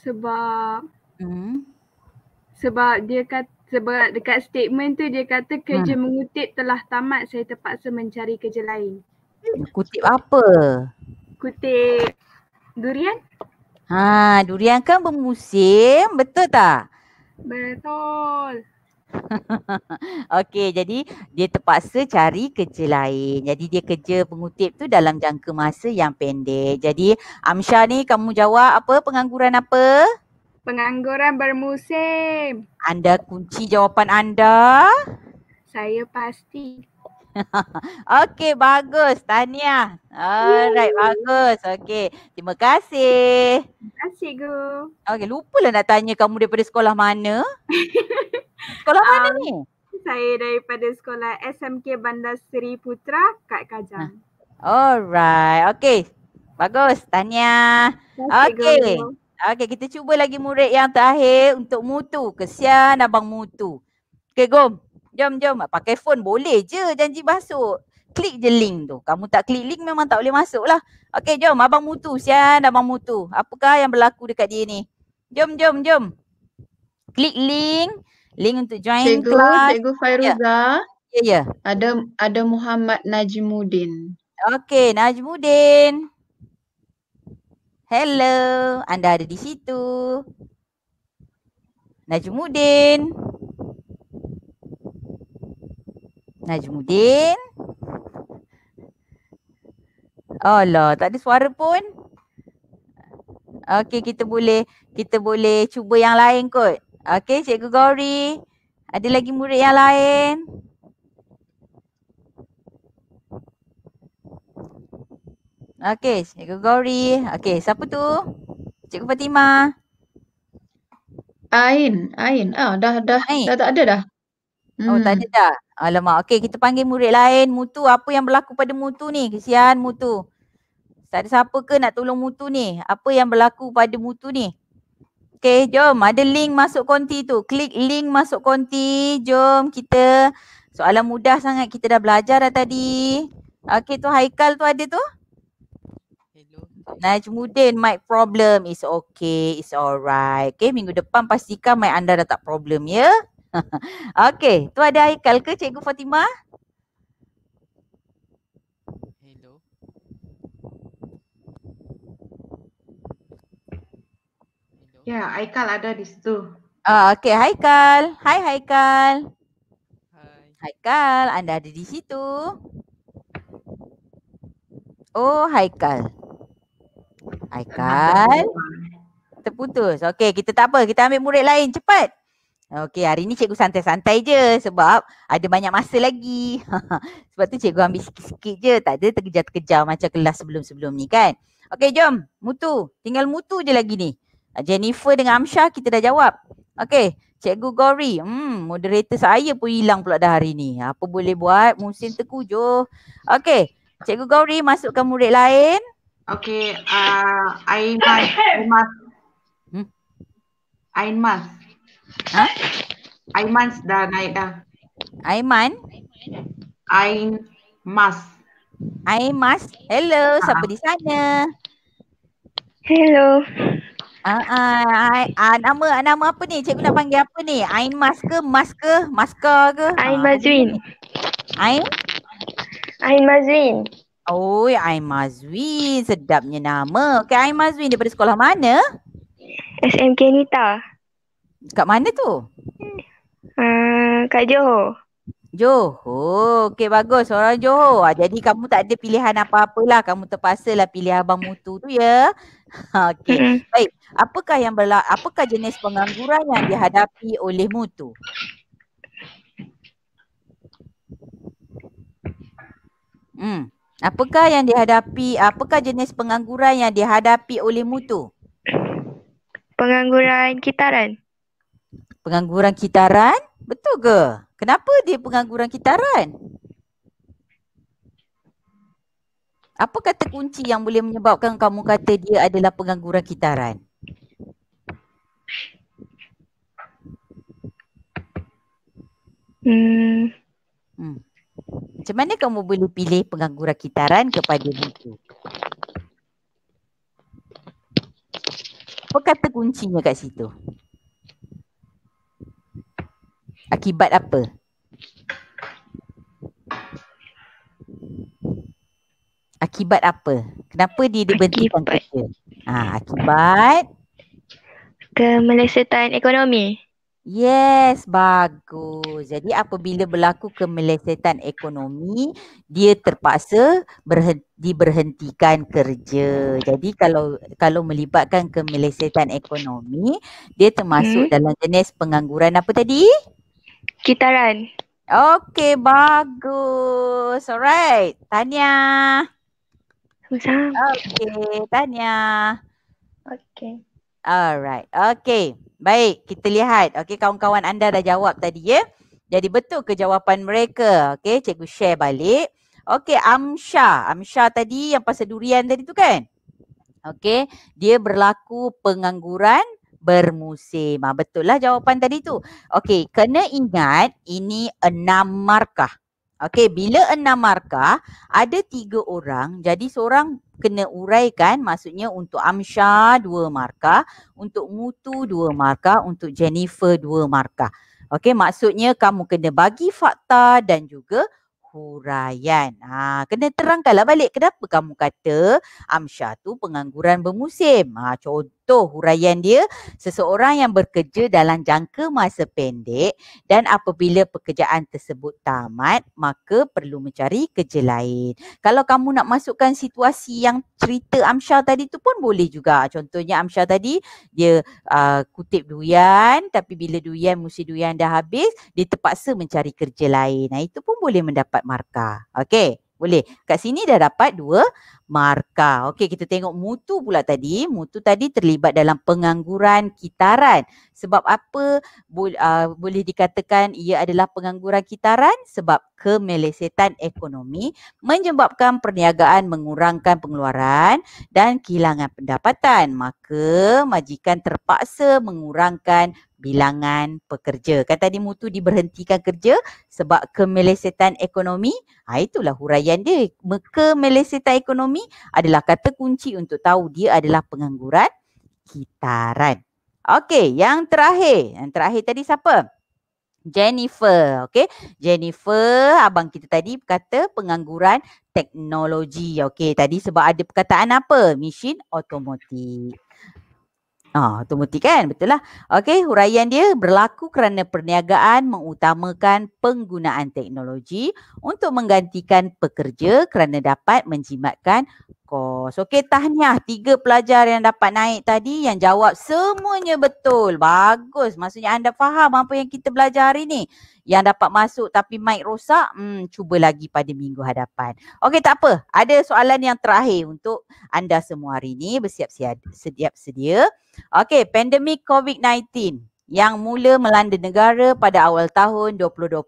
Sebab hmm? Sebab dia kata sebab dekat statement tu dia kata kerja hmm. mengutip telah tamat saya terpaksa mencari kerja lain. Kutip apa? Kutip durian? Ha, durian kan bermusim, betul tak? Betul. Okey, jadi dia terpaksa cari kerja lain. Jadi dia kerja pengutip tu dalam jangka masa yang pendek. Jadi Amsha ni kamu jawab apa? Pengangguran apa? Pengangguran bermusim. Anda kunci jawapan anda? Saya pasti. Okey, bagus. Tahniah. Alright, Yay. bagus. Okey. Terima kasih. Terima kasih, Gu. Okey, lupalah nak tanya kamu daripada sekolah mana. sekolah um, mana ni? Saya daripada sekolah SMK Bandar Seri Putra kat Kajang. Alright. Okey. Bagus. Tahniah. Okey. Okey, kita cuba lagi murid yang terakhir untuk Mutu. Kesian Abang Mutu. Okey, Gom jom jom ah, pakai phone boleh je janji masuk klik je link tu. Kamu tak klik link memang tak boleh masuk lah. Okay jom Abang Mutu. Sian Abang Mutu. Apakah yang berlaku dekat dia ni? Jom, jom, jom. Klik link. Link untuk join cikgu, class. Cikgu Fairuza. Ya, yeah. ya. Yeah. Ada ada Muhammad Najmudin. Okay Najmudin. Hello. Anda ada di situ. Najmudin. Najmudin. Alah, tak ada suara pun. Okey, kita boleh kita boleh cuba yang lain kot. Okey, Cikgu Gori. Ada lagi murid yang lain? Okey, Cikgu Gori. Okey, siapa tu? Cikgu Fatima. Ain, Ain. Ah, dah dah Ain. dah tak ada dah. Oh, hmm. tak ada dah. Alamak. Okey, kita panggil murid lain. Mutu, apa yang berlaku pada Mutu ni? Kesian Mutu. Tak ada siapa ke nak tolong Mutu ni? Apa yang berlaku pada Mutu ni? Okey, jom. Ada link masuk konti tu. Klik link masuk konti. Jom kita. Soalan mudah sangat. Kita dah belajar dah tadi. Okey, tu Haikal tu ada tu? Hello. Najmudin, mic problem. is okay. It's alright. Okay, minggu depan pastikan mic anda dah tak problem, ya? Yeah? Okey, tu ada Haikal ke Cikgu Fatimah? Hello. Hello. Ya, yeah, Haikal ada di situ. Ah, okey, Haikal. Hai Haikal. Hai. Haikal, anda ada di situ. Oh, Haikal. Haikal. Terputus. Okey, kita tak apa. Kita ambil murid lain. Cepat. Okey, hari ni cikgu santai-santai je sebab ada banyak masa lagi. sebab tu cikgu ambil sikit-sikit je, tak ada terkejar-terkejar macam kelas sebelum-sebelum ni kan. Okey, jom. Mutu. Tinggal Mutu je lagi ni. Ah, Jennifer dengan Amsyah kita dah jawab. Okey, cikgu Gori. Hmm, moderator saya pun hilang pula dah hari ni. Apa boleh buat? Musim terkujuh. Okey, cikgu Gori masukkan murid lain. Okey, uh, ah, Aimas. Aimas. Hmm? Aimas. Ha? Aiman dah naik dah. Aiman? Ain Mas. Ain Mas. Hello, ha. siapa di sana? Hello. Ah, uh, uh, uh, uh, nama nama apa ni? Cikgu nak panggil apa ni? Ain Mas ke Mas ke Maska ke? Ain Mazwin. Ain? Ain Mazwin. Oi, oh, Ain Mazwin. Sedapnya nama. Okey, Ain Mazwin daripada sekolah mana? SMK Nita. Kat mana tu? Uh, kat Johor. Johor. Okey bagus. Orang Johor. Ah, jadi kamu tak ada pilihan apa-apalah. Kamu terpaksa lah pilih abang mutu tu ya. Okey. Mm-hmm. Baik. Apakah yang berla apakah jenis pengangguran yang dihadapi oleh mutu? Hmm. Apakah yang dihadapi, apakah jenis pengangguran yang dihadapi oleh mutu? Pengangguran kitaran pengangguran kitaran betul ke kenapa dia pengangguran kitaran apa kata kunci yang boleh menyebabkan kamu kata dia adalah pengangguran kitaran hmm hmm macam mana kamu boleh pilih pengangguran kitaran kepada buku apa kata kuncinya kat situ? akibat apa? Akibat apa? Kenapa dia diberhentikan kerja? ha, akibat kemelesetan ekonomi. Yes, bagus. Jadi apabila berlaku kemelesetan ekonomi, dia terpaksa berhenti, diberhentikan kerja. Jadi kalau kalau melibatkan kemelesetan ekonomi, dia termasuk hmm. dalam jenis pengangguran apa tadi? Kitaran. Okay, bagus. Alright. Tanya. Okay, Tanya. Okay. Alright. Okay. Baik, kita lihat. Okay, kawan-kawan anda dah jawab tadi, ya. Jadi betul ke jawapan mereka? Okay, cikgu share balik. Okay, Amsha. Amsha tadi yang pasal durian tadi tu kan? Okay, dia berlaku pengangguran bermusim. Ha, betul lah jawapan tadi tu. Okey, kena ingat ini enam markah. Okey, bila enam markah, ada tiga orang. Jadi seorang kena uraikan maksudnya untuk Amsha dua markah, untuk Mutu dua markah, untuk Jennifer dua markah. Okey, maksudnya kamu kena bagi fakta dan juga huraian. Ha, kena terangkanlah balik kenapa kamu kata Amsha tu pengangguran bermusim. Ha, contoh contoh huraian dia seseorang yang bekerja dalam jangka masa pendek dan apabila pekerjaan tersebut tamat maka perlu mencari kerja lain. Kalau kamu nak masukkan situasi yang cerita Amsha tadi tu pun boleh juga. Contohnya Amsha tadi dia uh, kutip durian tapi bila durian musim durian dah habis dia terpaksa mencari kerja lain. Nah itu pun boleh mendapat markah. Okey. Boleh. Kat sini dah dapat dua markah. Okey, kita tengok mutu pula tadi. Mutu tadi terlibat dalam pengangguran kitaran. Sebab apa Bo- uh, ah, boleh dikatakan ia adalah pengangguran kitaran? Sebab kemelesetan ekonomi menyebabkan perniagaan mengurangkan pengeluaran dan kehilangan pendapatan. Maka majikan terpaksa mengurangkan bilangan pekerja. Kan tadi mutu diberhentikan kerja sebab kemelesetan ekonomi. Ha, itulah huraian dia. Kemelesetan ekonomi adalah kata kunci untuk tahu dia adalah pengangguran kitaran. Okey, yang terakhir. Yang terakhir tadi siapa? Jennifer. Okey. Jennifer, abang kita tadi kata pengangguran teknologi. Okey. Tadi sebab ada perkataan apa? Mesin otomotif. Ah, ha, mesti kan? Betul lah. Okey, huraian dia berlaku kerana perniagaan mengutamakan penggunaan teknologi untuk menggantikan pekerja kerana dapat menjimatkan kos. Okey, tahniah tiga pelajar yang dapat naik tadi yang jawab semuanya betul. Bagus. Maksudnya anda faham apa yang kita belajar hari ni yang dapat masuk tapi mic rosak, hmm, cuba lagi pada minggu hadapan. Okey, tak apa. Ada soalan yang terakhir untuk anda semua hari ini bersiap sedia. sedia. Okey, pandemik COVID-19 yang mula melanda negara pada awal tahun 2020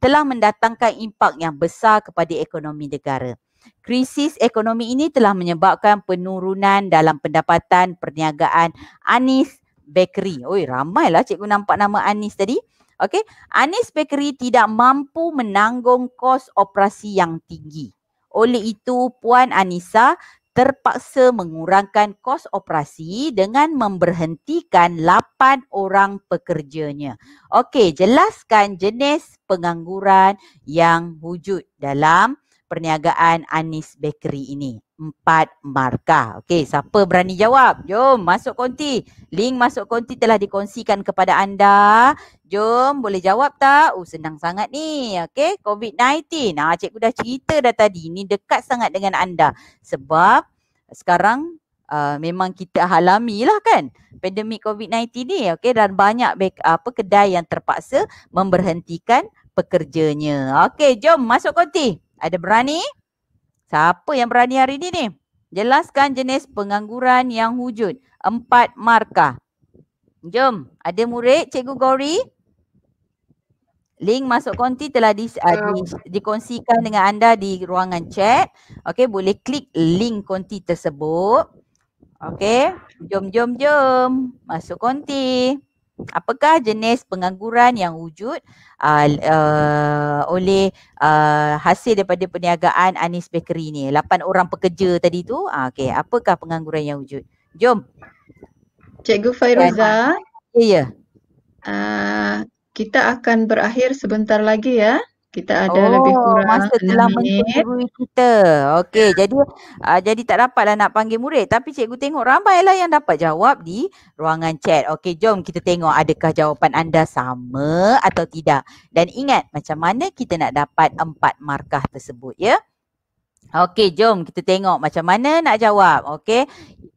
telah mendatangkan impak yang besar kepada ekonomi negara. Krisis ekonomi ini telah menyebabkan penurunan dalam pendapatan perniagaan Anis Bakery. Oi, ramailah cikgu nampak nama Anis tadi. Okey, Anis Bakery tidak mampu menanggung kos operasi yang tinggi. Oleh itu, Puan Anissa terpaksa mengurangkan kos operasi dengan memberhentikan 8 orang pekerjanya. Okey, jelaskan jenis pengangguran yang wujud dalam perniagaan Anis Bakery ini? Empat markah. Okey, siapa berani jawab? Jom masuk konti. Link masuk konti telah dikongsikan kepada anda. Jom boleh jawab tak? Oh, senang sangat ni. Okey, COVID-19. Nah, cikgu dah cerita dah tadi. Ini dekat sangat dengan anda. Sebab sekarang Uh, memang kita alami lah kan pandemik COVID-19 ni okey. dan banyak apa kedai yang terpaksa memberhentikan pekerjanya. Okey, jom masuk konti. Ada berani? Siapa yang berani hari ini ni? Jelaskan jenis pengangguran yang wujud. Empat markah. Jom. Ada murid, Cikgu Gori? Link masuk konti telah di, uh, ah, di, dikongsikan dengan anda di ruangan chat. Okey, boleh klik link konti tersebut. Okey, jom, jom, jom. Masuk konti. Apakah jenis pengangguran yang wujud uh, uh, oleh uh, hasil daripada perniagaan Anis Bakery ni? Lapan orang pekerja tadi tu. Uh, okay. Apakah pengangguran yang wujud? Jom. Cikgu Fairuza. Ya. Yeah. Ya. Uh, kita akan berakhir sebentar lagi ya kita ada oh, lebih kurang masa telah menyuruh kita. Okey, ya. jadi uh, jadi tak dapatlah nak panggil murid tapi cikgu tengok ramailah yang dapat jawab di ruangan chat. Okey, jom kita tengok adakah jawapan anda sama atau tidak. Dan ingat macam mana kita nak dapat empat markah tersebut ya. Okey, jom kita tengok macam mana nak jawab. Okey.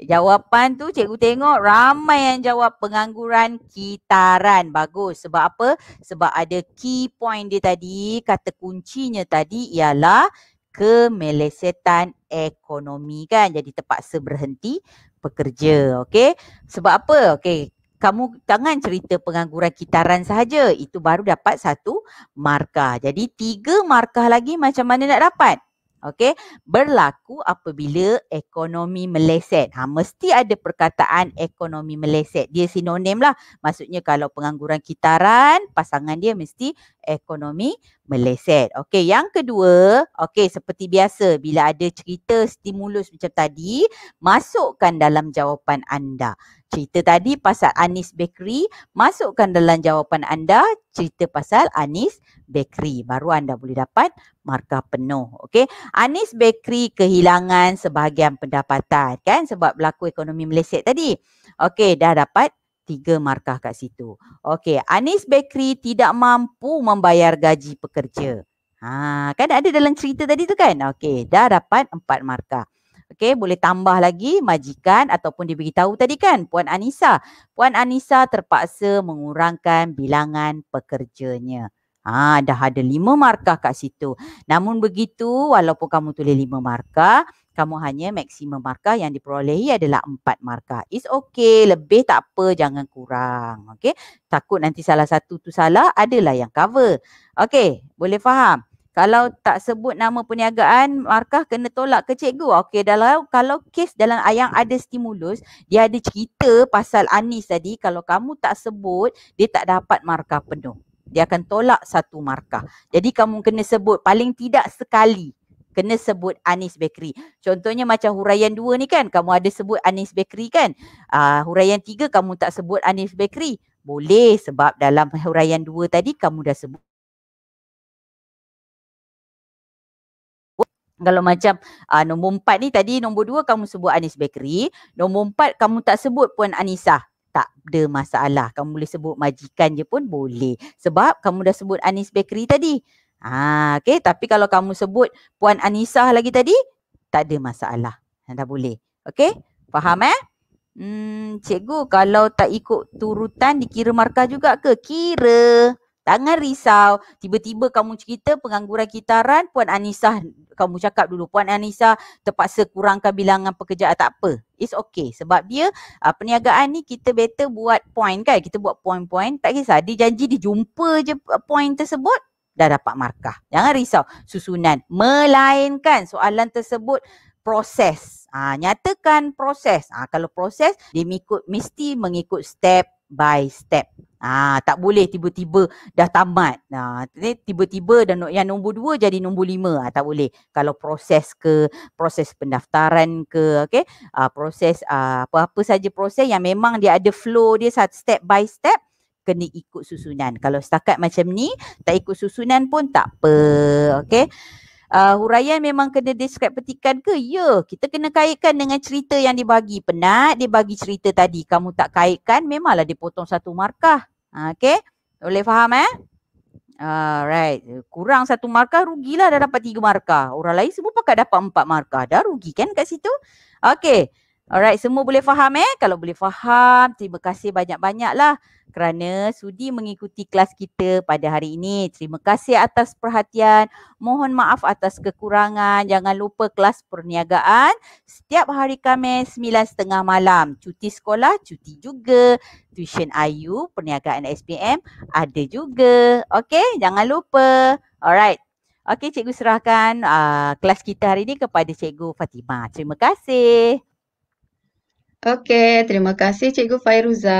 Jawapan tu cikgu tengok ramai yang jawab pengangguran kitaran. Bagus. Sebab apa? Sebab ada key point dia tadi, kata kuncinya tadi ialah kemelesetan ekonomi kan. Jadi terpaksa berhenti pekerja. Okey. Sebab apa? Okey. Kamu jangan cerita pengangguran kitaran sahaja. Itu baru dapat satu markah. Jadi tiga markah lagi macam mana nak dapat? Okey, berlaku apabila ekonomi meleset. Ha, mesti ada perkataan ekonomi meleset. Dia sinonim lah. Maksudnya kalau pengangguran kitaran, pasangan dia mesti ekonomi meleset. Okey, yang kedua, okey seperti biasa bila ada cerita stimulus macam tadi, masukkan dalam jawapan anda. Cerita tadi pasal Anis Bakery, masukkan dalam jawapan anda cerita pasal Anis Bakery. Baru anda boleh dapat markah penuh. Okey, Anis Bakery kehilangan sebahagian pendapatan kan sebab berlaku ekonomi meleset tadi. Okey, dah dapat tiga markah kat situ. Okey, Anis Bakery tidak mampu membayar gaji pekerja. Ha, kan ada dalam cerita tadi tu kan? Okey, dah dapat empat markah. Okey, boleh tambah lagi majikan ataupun diberitahu tadi kan Puan Anissa. Puan Anissa terpaksa mengurangkan bilangan pekerjanya. Ha, dah ada lima markah kat situ. Namun begitu, walaupun kamu tulis lima markah, kamu hanya maksimum markah yang diperolehi adalah 4 markah. It's okay, lebih tak apa, jangan kurang. Okay, takut nanti salah satu tu salah, adalah yang cover. Okay, boleh faham? Kalau tak sebut nama perniagaan, markah kena tolak ke cikgu. Okay? dalam kalau kes dalam ayam ada stimulus, dia ada cerita pasal Anis tadi, kalau kamu tak sebut, dia tak dapat markah penuh. Dia akan tolak satu markah. Jadi kamu kena sebut paling tidak sekali kena sebut Anis Bakery. Contohnya macam huraian dua ni kan kamu ada sebut Anis Bakery kan. Uh, huraian 3 kamu tak sebut Anis Bakery. Boleh sebab dalam huraian dua tadi kamu dah sebut. Kalau macam uh, nombor empat ni tadi nombor dua kamu sebut Anis Bakery. Nombor empat kamu tak sebut Puan Anisah. Tak ada masalah. Kamu boleh sebut majikan je pun boleh. Sebab kamu dah sebut Anis Bakery tadi. Ah, ha, okay. Tapi kalau kamu sebut Puan Anisah lagi tadi, tak ada masalah. anda ha, boleh. Okay. Faham eh? Hmm, cikgu, kalau tak ikut turutan dikira markah juga ke? Kira. Jangan risau. Tiba-tiba kamu cerita pengangguran kitaran Puan Anisah. Kamu cakap dulu Puan Anisah terpaksa kurangkan bilangan pekerja Tak apa. It's okay. Sebab dia uh, perniagaan ni kita better buat point kan. Kita buat point-point. Tak kisah. Dia janji dia jumpa je ah, point tersebut dah dapat markah. Jangan risau susunan. Melainkan soalan tersebut proses. Ha, nyatakan proses. Ha, kalau proses, dia mengikut, mesti mengikut step by step. Ha, tak boleh tiba-tiba dah tamat. Ha, tiba-tiba dah no, yang nombor dua jadi nombor lima. Ha, tak boleh. Kalau proses ke, proses pendaftaran ke, okay? ha, proses ha, apa-apa saja proses yang memang dia ada flow dia step by step, kena ikut susunan. Kalau setakat macam ni, tak ikut susunan pun tak apa. Okay. Uh, ah, huraian memang kena deskrip petikan ke? Ya, kita kena kaitkan dengan cerita yang dibagi. Penat dia bagi cerita tadi. Kamu tak kaitkan, memanglah dia potong satu markah. Ah, okay. Boleh faham eh? Alright. Kurang satu markah, rugilah dah dapat tiga markah. Orang lain semua pakai dapat empat markah. Dah rugi kan kat situ? Okay. Alright, semua boleh faham eh? Kalau boleh faham, terima kasih banyak-banyaklah kerana sudi mengikuti kelas kita pada hari ini. Terima kasih atas perhatian. Mohon maaf atas kekurangan. Jangan lupa kelas perniagaan setiap hari Khamis 9.30 malam. Cuti sekolah, cuti juga. Tuition IU, perniagaan SPM ada juga. Okay, jangan lupa. Alright. Okay, cikgu serahkan uh, kelas kita hari ini kepada cikgu Fatimah. Terima kasih. Okey, terima kasih Cikgu Fairuza.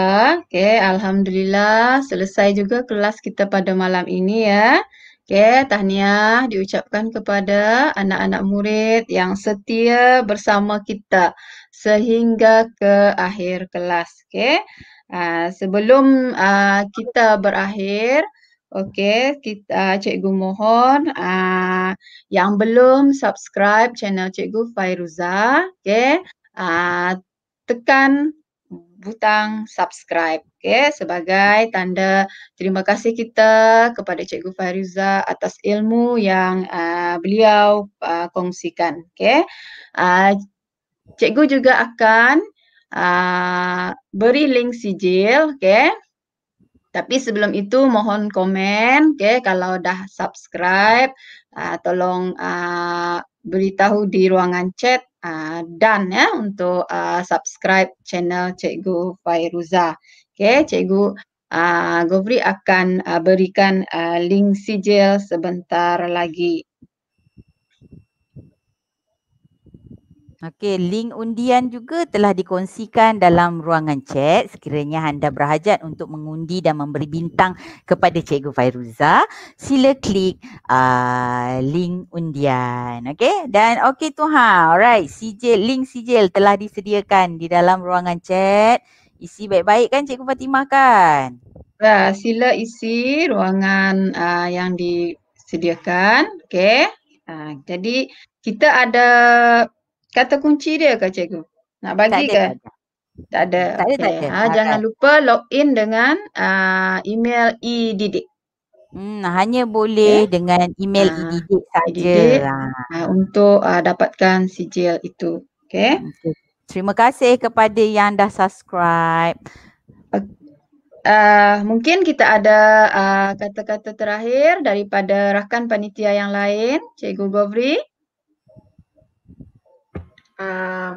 Okey, alhamdulillah selesai juga kelas kita pada malam ini ya. Okey, tahniah diucapkan kepada anak-anak murid yang setia bersama kita sehingga ke akhir kelas. Okey. Uh, ah, sebelum uh, kita berakhir, okey, kita uh, Cikgu mohon uh, yang belum subscribe channel Cikgu Fairuza, okey. Uh, tekan butang subscribe okay, sebagai tanda terima kasih kita kepada Cikgu Fahriza atas ilmu yang uh, beliau uh, kongsikan. Okay. Uh, cikgu juga akan uh, beri link sijil. Okay. Tapi sebelum itu mohon komen okay, kalau dah subscribe uh, tolong uh, beritahu di ruangan chat uh, ah, dan ya untuk uh, subscribe channel Cikgu Fairuza. Okey, Cikgu uh, ah, Govri akan uh, berikan uh, link sijil sebentar lagi. Okey, link undian juga telah dikongsikan dalam ruangan chat sekiranya anda berhajat untuk mengundi dan memberi bintang kepada Cikgu Fairuza, sila klik uh, link undian. Okey, dan okey Tuhan. Alright, sijil, link sijil telah disediakan di dalam ruangan chat. Isi baik-baik kan Cikgu Fatimah kan? Ya, sila isi ruangan uh, yang disediakan. Okey, uh, jadi kita ada Kata kunci dia ke cikgu? Nak bagi tak ke? Ada, tak ada. Tak ada. Okay. Tak ada. Ha, ah, tak jangan ada. lupa log in dengan uh, email e-didik. Hmm, hanya boleh okay. dengan email uh, e-didik saja. Uh, untuk uh, dapatkan sijil itu. Okay. okay. Terima kasih kepada yang dah subscribe. Uh, mungkin kita ada uh, kata-kata terakhir daripada rakan panitia yang lain, Cikgu Govri. Uh, uh,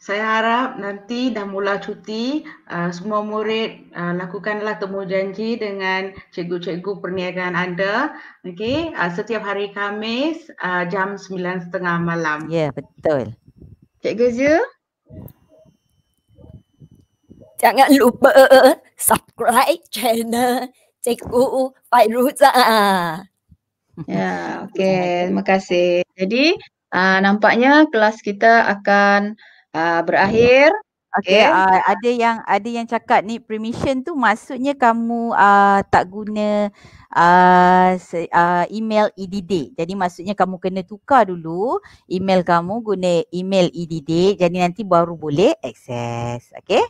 saya harap nanti dah mula cuti uh, semua murid uh, lakukanlah temu janji dengan cikgu-cikgu perniagaan anda okey uh, setiap hari Kamis uh, jam 9.30 malam ya yeah, betul cikgu Zia jangan lupa subscribe channel cikgu Fairuza ya yeah, okey terima kasih jadi Uh, nampaknya kelas kita akan uh, berakhir. Okay, okay. Uh, ah, ada yang ada yang cakap ni permission tu maksudnya kamu uh, tak guna uh, uh, email EDD. Jadi maksudnya kamu kena tukar dulu email kamu guna email EDD. Jadi nanti baru boleh access. Okay.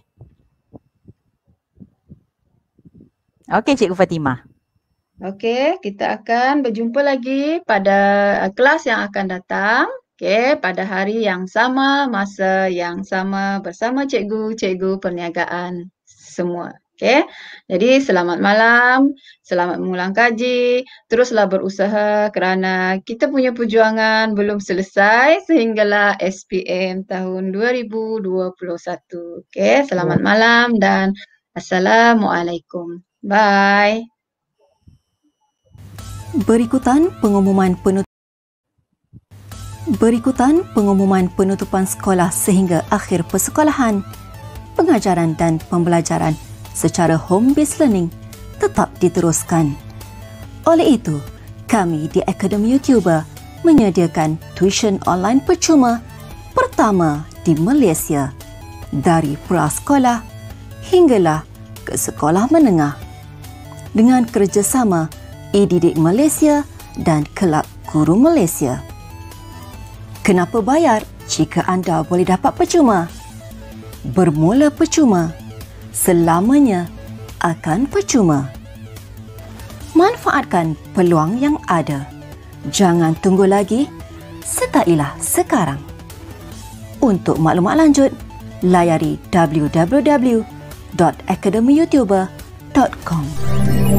Okay Cikgu Fatimah. Okey, kita akan berjumpa lagi pada eh, kelas yang akan datang. Okey, pada hari yang sama, masa yang sama bersama cikgu-cikgu perniagaan semua. Okey. Jadi selamat malam, selamat mengulang kaji, teruslah berusaha kerana kita punya perjuangan belum selesai sehinggalah SPM tahun 2021. Okey, selamat ya. malam dan assalamualaikum. Bye. Berikutan pengumuman penutupan Berikutan pengumuman penutupan sekolah sehingga akhir persekolahan. Pengajaran dan pembelajaran secara home-based learning tetap diteruskan. Oleh itu, kami di Akademi YouTuber menyediakan tuition online percuma pertama di Malaysia dari prasekolah hinggalah ke sekolah menengah dengan kerjasama Edidik Malaysia dan Kelab Guru Malaysia. Kenapa bayar jika anda boleh dapat percuma? Bermula percuma, selamanya akan percuma. Manfaatkan peluang yang ada. Jangan tunggu lagi, sertailah sekarang. Untuk maklumat lanjut, layari www.academyyoutuber.com. Terima